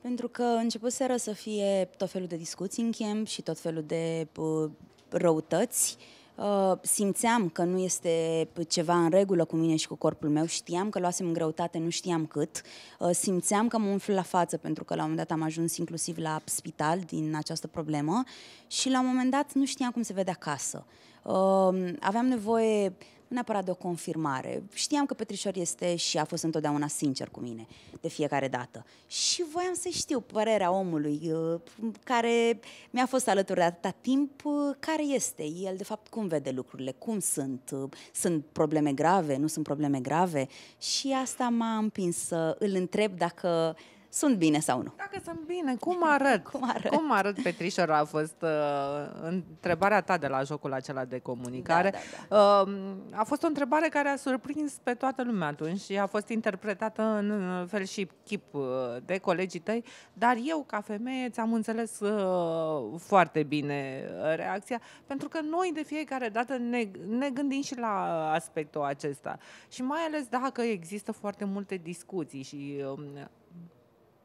Pentru că începuseră să fie tot felul de discuții în chem și tot felul de uh, răutăți. Uh, simțeam că nu este ceva în regulă cu mine și cu corpul meu, știam că luasem în greutate, nu știam cât, uh, simțeam că mă umflu la față pentru că la un moment dat am ajuns inclusiv la spital din această problemă și la un moment dat nu știam cum se vede acasă. Uh, aveam nevoie neapărat de o confirmare. Știam că Petrișor este și a fost întotdeauna sincer cu mine, de fiecare dată. Și voiam să știu părerea omului uh, care mi-a fost alături de atâta timp, uh, care este el, de fapt, cum vede lucrurile, cum sunt, uh, sunt probleme grave, nu sunt probleme grave. Și asta m-a împins să îl întreb dacă sunt bine sau nu. Dacă sunt bine, cum arăt? cum arăt? Cum arăt, Petrișor, a fost uh, întrebarea ta de la jocul acela de comunicare. Da, da, da. Uh, a fost o întrebare care a surprins pe toată lumea atunci și a fost interpretată în fel și chip uh, de colegii tăi, dar eu, ca femeie, ți-am înțeles uh, foarte bine uh, reacția, pentru că noi de fiecare dată ne, ne gândim și la uh, aspectul acesta. Și mai ales dacă există foarte multe discuții și uh,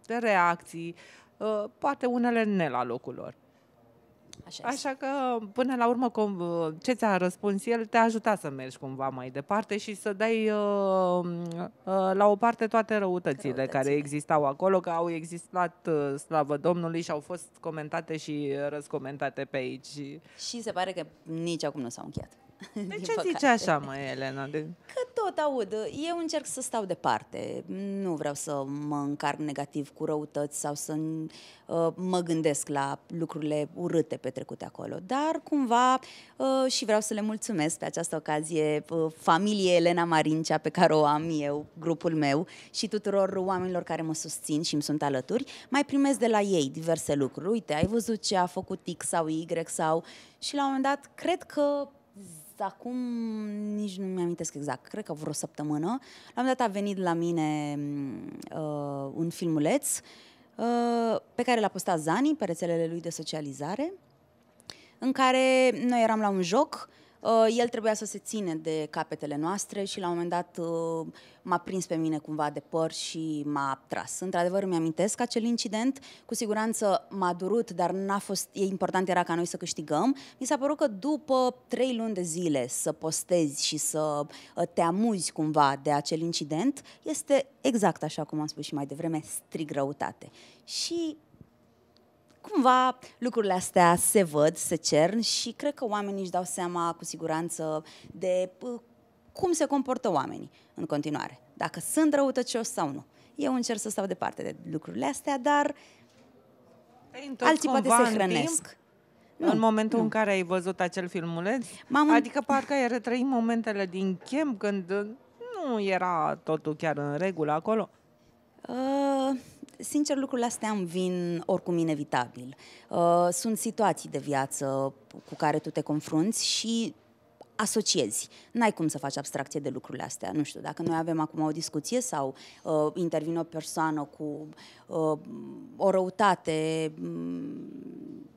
de reacții, uh, poate unele ne la locul lor. Așa, Așa că, până la urmă, cum, uh, ce ți-a răspuns el te-a ajutat să mergi cumva mai departe și să dai uh, uh, la o parte toate răutățile, răutățile care existau acolo, că au existat, uh, slavă Domnului, și au fost comentate și răscomentate pe aici. Și se pare că nici acum nu s-au încheiat. De ce păcate. zice așa, mă, Elena? De... Că tot aud. Eu încerc să stau departe. Nu vreau să mă încarc negativ cu răutăți sau să uh, mă gândesc la lucrurile urâte petrecute acolo. Dar cumva uh, și vreau să le mulțumesc pe această ocazie familie uh, familiei Elena Marincea pe care o am eu, grupul meu și tuturor oamenilor care mă susțin și îmi sunt alături. Mai primesc de la ei diverse lucruri. Uite, ai văzut ce a făcut X sau Y sau... Și la un moment dat, cred că acum nici nu mi amintesc exact, cred că vreo săptămână, la un dat a venit la mine mm, uh, un filmuleț uh, pe care l-a postat Zani pe rețelele lui de socializare, în care noi eram la un joc uh, Uh, el trebuia să se ține de capetele noastre și la un moment dat uh, m-a prins pe mine cumva de păr și m-a tras. Într-adevăr îmi amintesc acel incident, cu siguranță m-a durut, dar n-a fost, e important era ca noi să câștigăm. Mi s-a părut că după trei luni de zile să postezi și să uh, te amuzi cumva de acel incident, este exact așa cum am spus și mai devreme, strig răutate. Și cumva lucrurile astea se văd, se cern și cred că oamenii își dau seama cu siguranță de cum se comportă oamenii în continuare, dacă sunt răutăcioși sau nu. Eu încerc să stau departe de lucrurile astea, dar păi, alții poate se hrănesc. Timp? Nu, în momentul nu. în care ai văzut acel filmuleț? M-am... Adică parcă ai retrăit momentele din chem când nu era totul chiar în regulă acolo? Uh, sincer, lucrurile astea îmi vin oricum inevitabil. Uh, sunt situații de viață cu care tu te confrunți și asociezi. N-ai cum să faci abstracție de lucrurile astea. Nu știu, dacă noi avem acum o discuție sau uh, intervine o persoană cu uh, o răutate mm,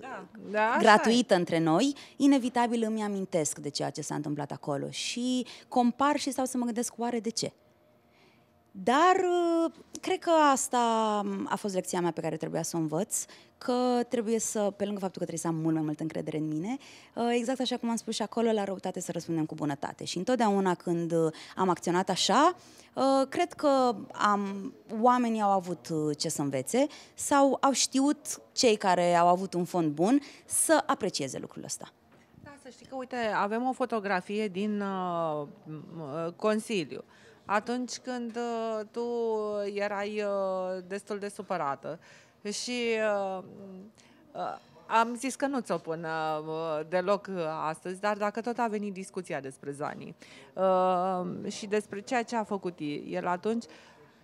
da, da, gratuită între noi, inevitabil îmi amintesc de ceea ce s-a întâmplat acolo și compar și stau să mă gândesc oare de ce. Dar uh, cred că asta a fost lecția mea pe care trebuia să o învăț, că trebuie să, pe lângă faptul că trebuie să am mult mai mult încredere în mine, uh, exact așa cum am spus și acolo, la răutate să răspundem cu bunătate. Și întotdeauna când uh, am acționat așa, cred că am, oamenii au avut ce să învețe sau au știut cei care au avut un fond bun să aprecieze lucrul ăsta. Da, să știi că, uite, avem o fotografie din uh, Consiliu atunci când uh, tu erai uh, destul de supărată. Și uh, am zis că nu ți-o pun deloc astăzi, dar dacă tot a venit discuția despre Zani și despre ceea ce a făcut el atunci,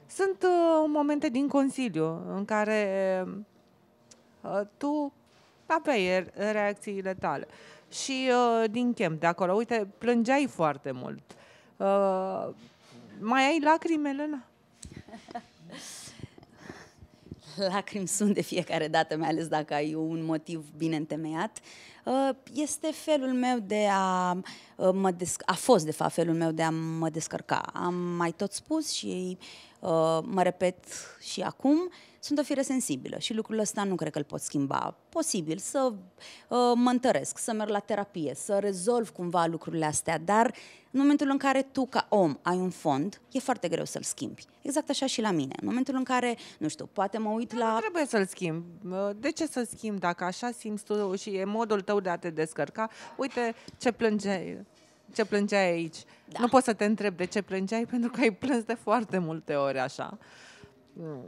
sunt momente din Consiliu în care tu aveai reacțiile tale. Și din chem de acolo, uite, plângeai foarte mult. Mai ai lacrimele la Lacrimi sunt de fiecare dată, mai ales dacă ai un motiv bine întemeiat. Uh, este felul meu de a uh, mă desc- a fost de fapt felul meu de a mă descărca. Am mai tot spus și Uh, mă repet și acum, sunt o fire sensibilă și lucrul ăsta nu cred că îl pot schimba. Posibil să uh, mă întăresc, să merg la terapie, să rezolv cumva lucrurile astea, dar în momentul în care tu, ca om, ai un fond, e foarte greu să-l schimbi. Exact așa și la mine. În momentul în care, nu știu, poate mă uit la... Nu trebuie să-l schimb. Uh, de ce să schimb dacă așa simți tu și e modul tău de a te descărca? Uite ce plânge ce plângeai aici. Da. Nu poți să te întreb de ce plângeai, pentru că ai plâns de foarte multe ori așa. Mm.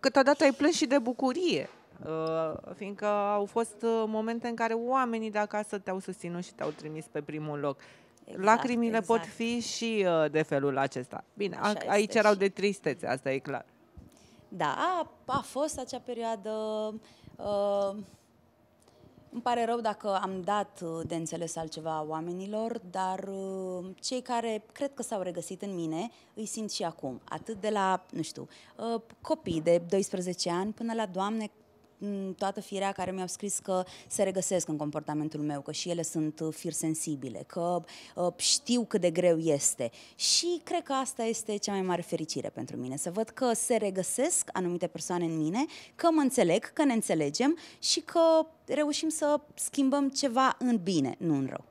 Câteodată ai plâns și de bucurie, uh, fiindcă au fost uh, momente în care oamenii de acasă te-au susținut și te-au trimis pe primul loc. Exact, Lacrimile exact. pot fi și uh, de felul acesta. Bine, a, aici erau și... de tristețe, asta e clar. Da, a, a fost acea perioadă uh, îmi pare rău dacă am dat uh, de înțeles altceva oamenilor, dar uh, cei care cred că s-au regăsit în mine îi simt și acum, atât de la, nu știu, uh, copii de 12 ani până la doamne toată firea care mi-au scris că se regăsesc în comportamentul meu, că și ele sunt uh, fir sensibile, că uh, știu cât de greu este. Și cred că asta este cea mai mare fericire pentru mine, să văd că se regăsesc anumite persoane în mine, că mă înțeleg, că ne înțelegem și că reușim să schimbăm ceva în bine, nu în rău.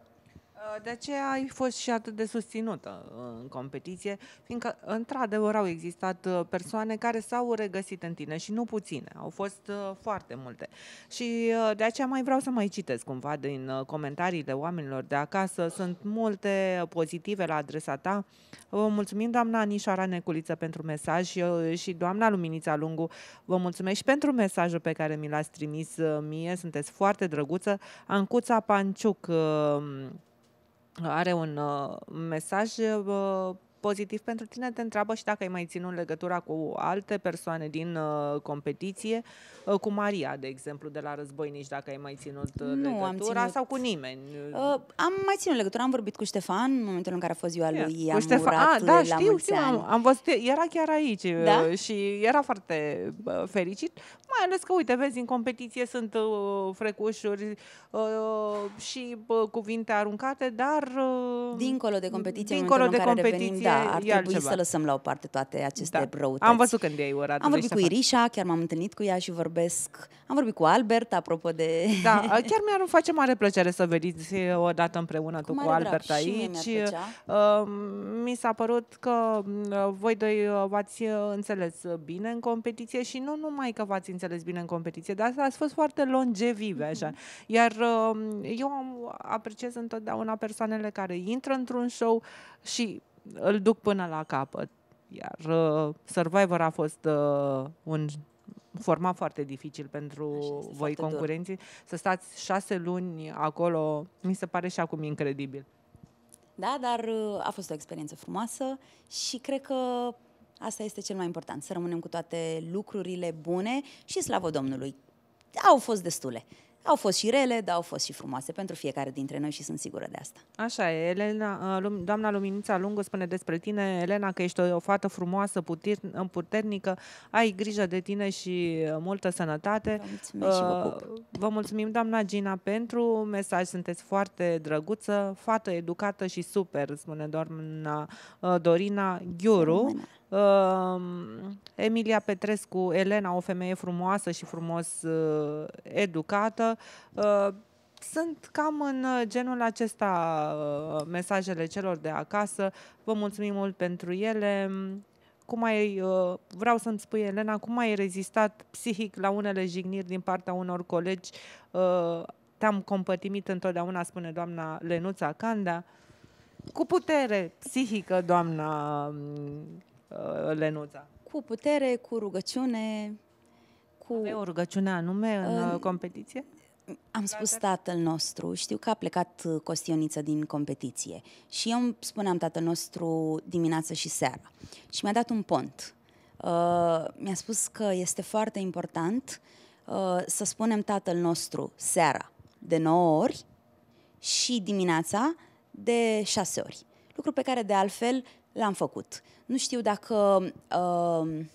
Uh, de aceea ai fost și atât de susținută uh, în competiție, fiindcă, într-adevăr, au existat uh, persoane care s-au regăsit în tine și nu puține, au fost foarte multe. Și de aceea mai vreau să mai citesc cumva din comentariile oamenilor de acasă. Sunt multe pozitive la adresa ta. Vă mulțumim, doamna Anișara Neculiță, pentru mesaj și doamna Luminița Lungu, vă mulțumesc și pentru mesajul pe care mi l-ați trimis mie. Sunteți foarte drăguță. Ancuța Panciuc, are un uh, mesaj uh, pozitiv pentru tine, te întreabă și dacă ai mai ținut legătura cu alte persoane din uh, competiție, uh, cu Maria, de exemplu, de la Războinici, dacă ai mai ținut uh, nu, legătura am ținut... sau cu nimeni. Uh? uh, am mai ținut legătura, am vorbit cu Ștefan în momentul în care a fost ziua yeah. lui, cu Ștefan. Ah, da, știu, la știu, știu am, am văzut, era chiar aici uh, da? și era foarte uh, fericit, mai ales că, uite, vezi, în competiție sunt uh, frecușuri uh, și uh, cuvinte aruncate, dar... Uh, dincolo de competiție, dincolo de competiție, revenim, da, ar e trebui altceva. să lăsăm la o parte toate aceste da. răutăți. Am văzut când ei urat. Am vorbit cu Irișa, chiar m-am întâlnit cu ea și vorbesc. Am vorbit cu Albert, apropo de... Da, chiar mi-ar face mare plăcere să veniți o dată împreună cu, tu cu Albert drag. aici. Și uh, mi s-a părut că voi doi uh, v-ați uh, înțeles bine în competiție și nu numai că v-ați înțeles bine în competiție, dar asta a fost foarte longevive, mhm. așa. Iar um, eu am, apreciez întotdeauna persoanele care intră într-un show și îl duc până la capăt. Iar uh, Survivor a fost uh, un format foarte dificil pentru Așa, voi concurenții. Dur. Să stați șase luni acolo, mi se pare și acum incredibil. Da, dar uh, a fost o experiență frumoasă și cred că asta este cel mai important, să rămânem cu toate lucrurile bune și slavă Domnului. Au fost destule. Au fost și rele, dar au fost și frumoase pentru fiecare dintre noi și sunt sigură de asta. Așa e. Elena, uh, doamna Luminița Lungă spune despre tine, Elena, că ești o fată frumoasă, puternică, ai grijă de tine și uh, multă sănătate. Vă mulțumim, și vă, uh, pup. vă mulțumim doamna Gina, pentru mesaj. Sunteți foarte drăguță, fată educată și super, spune doamna Dorina Ghiuru. Bună. Uh, Emilia Petrescu, Elena, o femeie frumoasă și frumos uh, educată. Uh, sunt cam în eh, genul acesta mesajele celor de acasă. Vă mulțumim mult pentru ele. Cum ai, vreau să-mi spui, Elena, cum ai rezistat psihic la unele jigniri din partea unor colegi? Te-am compătimit întotdeauna, spune doamna Lenuța Canda. Cu putere psihică, doamna mm, Uh, lenuța? Cu putere, cu rugăciune, cu... Avei o rugăciune anume în uh, competiție? Am spus tatăl nostru, știu că a plecat uh, Costioniță din competiție și eu îmi spuneam tatăl nostru dimineața și seara și mi-a dat un pont. Uh, mi-a spus că este foarte important uh, să spunem tatăl nostru seara de 9 ori și dimineața de 6 ori. Lucru pe care de altfel l-am făcut. Nu știu dacă... Uh,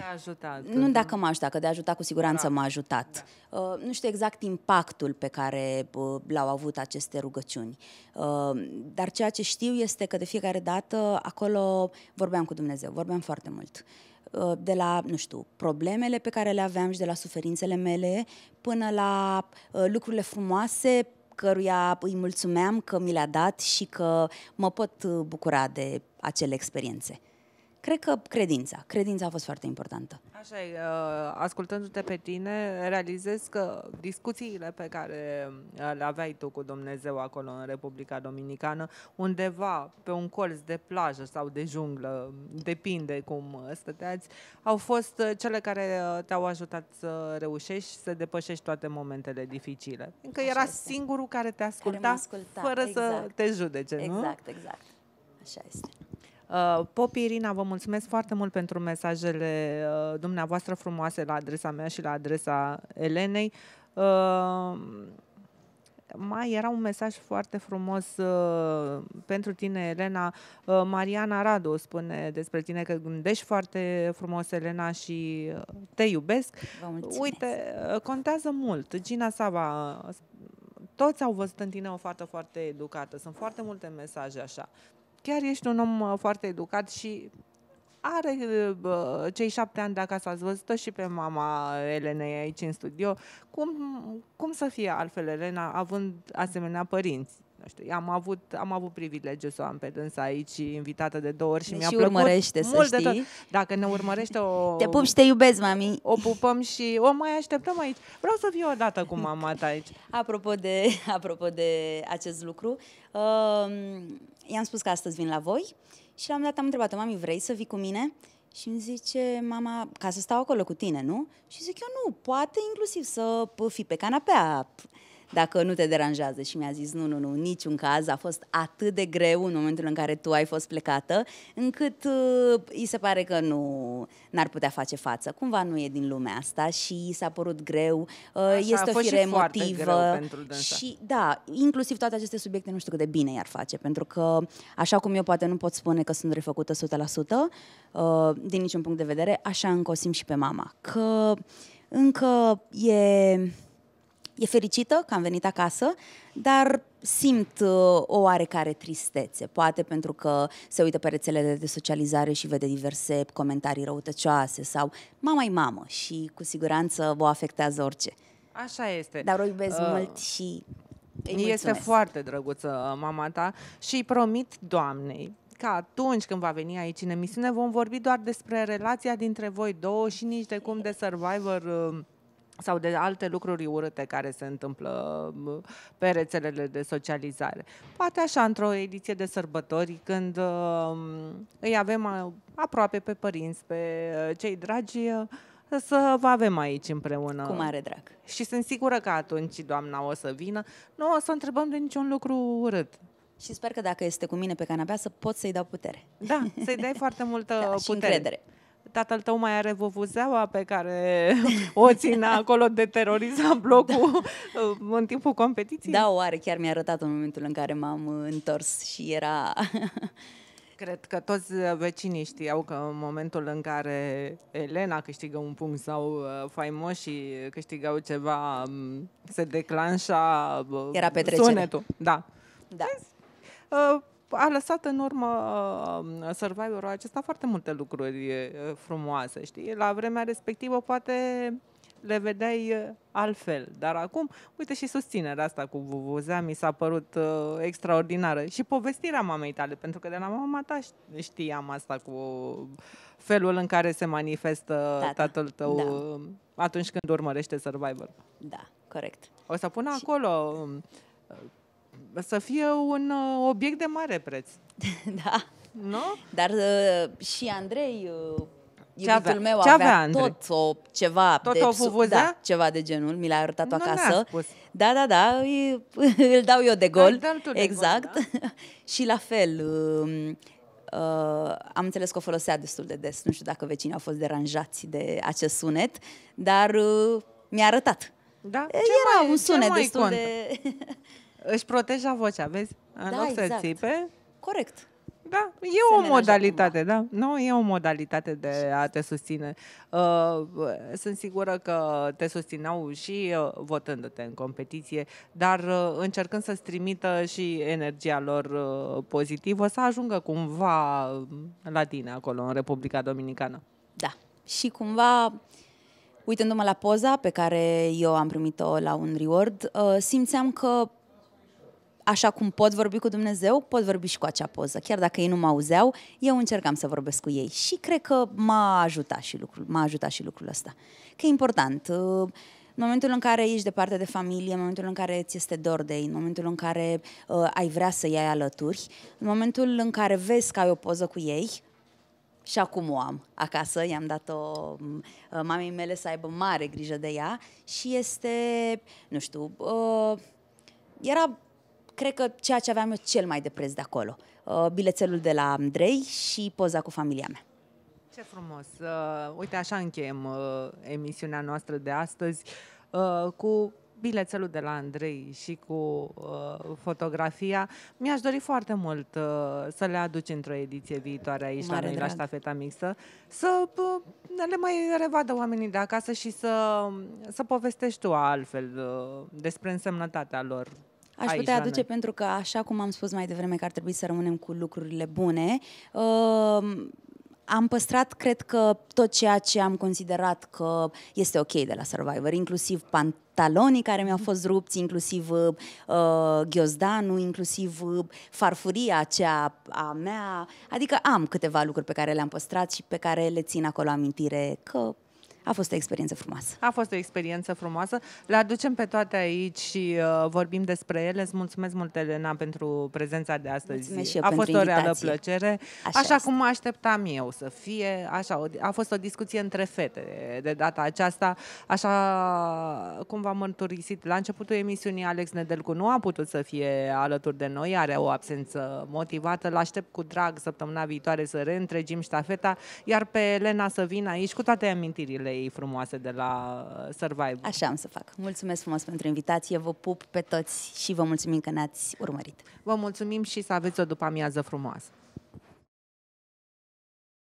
a ajutat. Nu da. dacă m-a ajutat, că de a ajuta cu siguranță da. m-a ajutat. Da. Uh, nu știu exact impactul pe care uh, l-au avut aceste rugăciuni. Uh, dar ceea ce știu este că de fiecare dată acolo vorbeam cu Dumnezeu, vorbeam foarte mult. Uh, de la, nu știu, problemele pe care le aveam și de la suferințele mele până la uh, lucrurile frumoase căruia îi mulțumeam că mi le-a dat și că mă pot uh, bucura de acele experiențe. Cred că credința. Credința a fost foarte importantă. Așa e. Uh, ascultându-te pe tine, realizez că discuțiile pe care uh, le aveai tu cu Dumnezeu acolo în Republica Dominicană, undeva pe un colț de plajă sau de junglă, depinde cum uh, stăteați, au fost cele care te-au ajutat să reușești, să depășești toate momentele dificile. Încă era este. singurul care te asculta, care asculta fără exact. să te judece, exact, nu? Exact, exact. Așa este. Uh, Pop Irina, vă mulțumesc foarte mult pentru mesajele uh, dumneavoastră frumoase la adresa mea și la adresa Elenei. Uh, mai era un mesaj foarte frumos pentru tine, Elena. Mariana Radu spune despre tine că gândești foarte frumos, Elena, și te iubesc. Vă Uite, contează mult. Gina Sava, toți au văzut în tine o fată foarte educată. Sunt foarte multe mesaje așa chiar ești un om uh, foarte educat și are uh, uh, cei șapte ani de acasă, ați văzut și pe mama Elenei aici în studio, cum, cum să fie altfel Elena având asemenea părinți? Nu știu, am avut, am avut privilegiu să o am pe dânsa aici, invitată de două ori și Deși mi-a plăcut urmărește, mult să știi. de tot. Dacă ne urmărește o... Te pup și te iubesc, mami. O pupăm și o mai așteptăm aici. Vreau să fiu odată cu mama ta aici. Apropo de, apropo de acest lucru, uh, i-am spus că astăzi vin la voi și la un dat am întrebat-o, mami, vrei să vii cu mine? Și îmi zice, mama, ca să stau acolo cu tine, nu? Și zic eu, nu, poate inclusiv să fi pe canapea, dacă nu te deranjează. Și mi-a zis, nu, nu, nu, niciun caz, a fost atât de greu în momentul în care tu ai fost plecată, încât uh, îi se pare că nu n-ar putea face față. Cumva nu e din lumea asta și i s-a părut greu, uh, Așa, este o fire emotivă. Și da, inclusiv toate aceste subiecte nu știu cât de bine i-ar face, pentru că așa cum eu poate nu pot spune că sunt refăcută 100%, uh, din niciun punct de vedere, așa încă o simt și pe mama. Că încă e e fericită că am venit acasă, dar simt uh, o oarecare tristețe, poate pentru că se uită pe rețelele de socializare și vede diverse comentarii răutăcioase sau mama e mamă și cu siguranță vă afectează orice. Așa este. Dar o iubesc uh, mult și îi Este foarte drăguță uh, mama ta și îi promit doamnei că atunci când va veni aici în emisiune vom vorbi doar despre relația dintre voi două și nici de cum de Survivor uh, sau de alte lucruri urâte care se întâmplă pe rețelele de socializare. Poate așa într-o ediție de sărbători, când îi avem aproape pe părinți, pe uh, cei dragi, uh, să vă avem aici împreună. Cu mare drag. Și sunt sigură că atunci doamna o să vină. Nu o să întrebăm de niciun lucru urât. Și sper că dacă este cu mine pe canapea să pot să-i dau putere. Da, să-i dai foarte multă da, putere. Și încredere tatăl tău mai are vovuzeaua pe care o ține acolo de teroriza blocul da. în timpul competiției? Da, o are. Chiar mi-a arătat în momentul în care m-am întors și era... Cred că toți vecinii știau că în momentul în care Elena câștigă un punct sau uh, faimoșii câștigau ceva, se declanșa uh, Era petrecere. sunetul. Da. da a lăsat în urmă uh, Survivorul acesta foarte multe lucruri frumoase, știi? La vremea respectivă poate le vedeai uh, altfel. Dar acum, uite și susținerea asta cu Vuvuzea mi s-a părut uh, extraordinară. Și povestirea mamei tale, pentru că de la mama ta știam asta cu felul în care se manifestă Tata. Da, da. tatăl tău da. Uh, atunci când urmărește Survivor. Da, corect. O să pun și... acolo um, să fie un uh, obiect de mare preț. da. Nu? Dar uh, și Andrei, uh, ce avea? meu, avea, ce avea, avea tot o, ceva tot de o da, ceva de genul, mi l-a arătat nu acasă. Spus. Da, da, da, îi, îl dau eu de gol. Da, exact. De gol, da? Exact. și la fel, uh, Uh, am înțeles că o folosea destul de des, nu știu dacă vecinii au fost deranjați de acest sunet, dar uh, mi-a arătat. Da? Ce Era mai, un sunet destul de... Își proteja vocea, vezi? În da, loc exact. să țipe... Corect. Da, e Se o modalitate, da. Nu, e o modalitate de a te susține. Uh, sunt sigură că te susțineau și uh, votându-te în competiție, dar uh, încercând să-ți trimită și energia lor uh, pozitivă, să ajungă cumva uh, la tine acolo, în Republica Dominicană. Da. Și cumva, uitându-mă la poza pe care eu am primit-o la un reward, uh, simțeam că așa cum pot vorbi cu Dumnezeu, pot vorbi și cu acea poză. Chiar dacă ei nu mă auzeau, eu încercam să vorbesc cu ei și cred că m-a ajutat și lucrul, m-a ajutat și lucrul ăsta. Că e important. Uh, în momentul în care ești departe de familie, în momentul în care ți este dor de ei, în momentul în care uh, ai vrea să iei alături, în momentul în care vezi că ai o poză cu ei, și acum o am acasă, i-am dat-o mm, uh, mamei mele să aibă mare grijă de ea și este, nu știu, uh, era cred că ceea ce aveam eu cel mai de preț de acolo. Uh, bilețelul de la Andrei și poza cu familia mea. Ce frumos! Uh, uite, așa încheiem uh, emisiunea noastră de astăzi cu bilețelul de la Andrei și cu uh, fotografia. Mi-aș dori foarte mult uh, să le aduci într-o ediție viitoare aici Mare la noi, drag. la ștafeta mixă, să uh, le mai revadă oamenii de acasă și să, să povestești tu altfel uh, despre însemnătatea lor Aș aici, putea aduce pentru că, așa cum am spus mai devreme că ar trebui să rămânem cu lucrurile bune, uh, am păstrat, cred că, tot ceea ce am considerat că este ok de la Survivor, inclusiv pantalonii care mi-au fost rupți, inclusiv uh, uh ghiozdanul, inclusiv uh, farfuria aceea a mea. Adică am câteva lucruri pe care le-am păstrat și pe care le țin acolo amintire că a fost o experiență frumoasă. A fost o experiență frumoasă. Le aducem pe toate aici și uh, vorbim despre ele. Îți mulțumesc mult, Elena, pentru prezența de astăzi. a fost o reală plăcere. Așa, așa cum așteptam eu să fie. Așa, a fost o discuție între fete de data aceasta. Așa cum v-am mărturisit la începutul emisiunii, Alex Nedelcu nu a putut să fie alături de noi. Are o absență motivată. L-aștept cu drag săptămâna viitoare să reîntregim ștafeta, iar pe Elena să vină aici cu toate amintirile piesele ei frumoase de la uh, Survivor. Așa am să fac. Mulțumesc frumos pentru invitație, vă pup pe toți și vă mulțumim că ne-ați urmărit. Vă mulțumim și să aveți o după amiază frumoasă.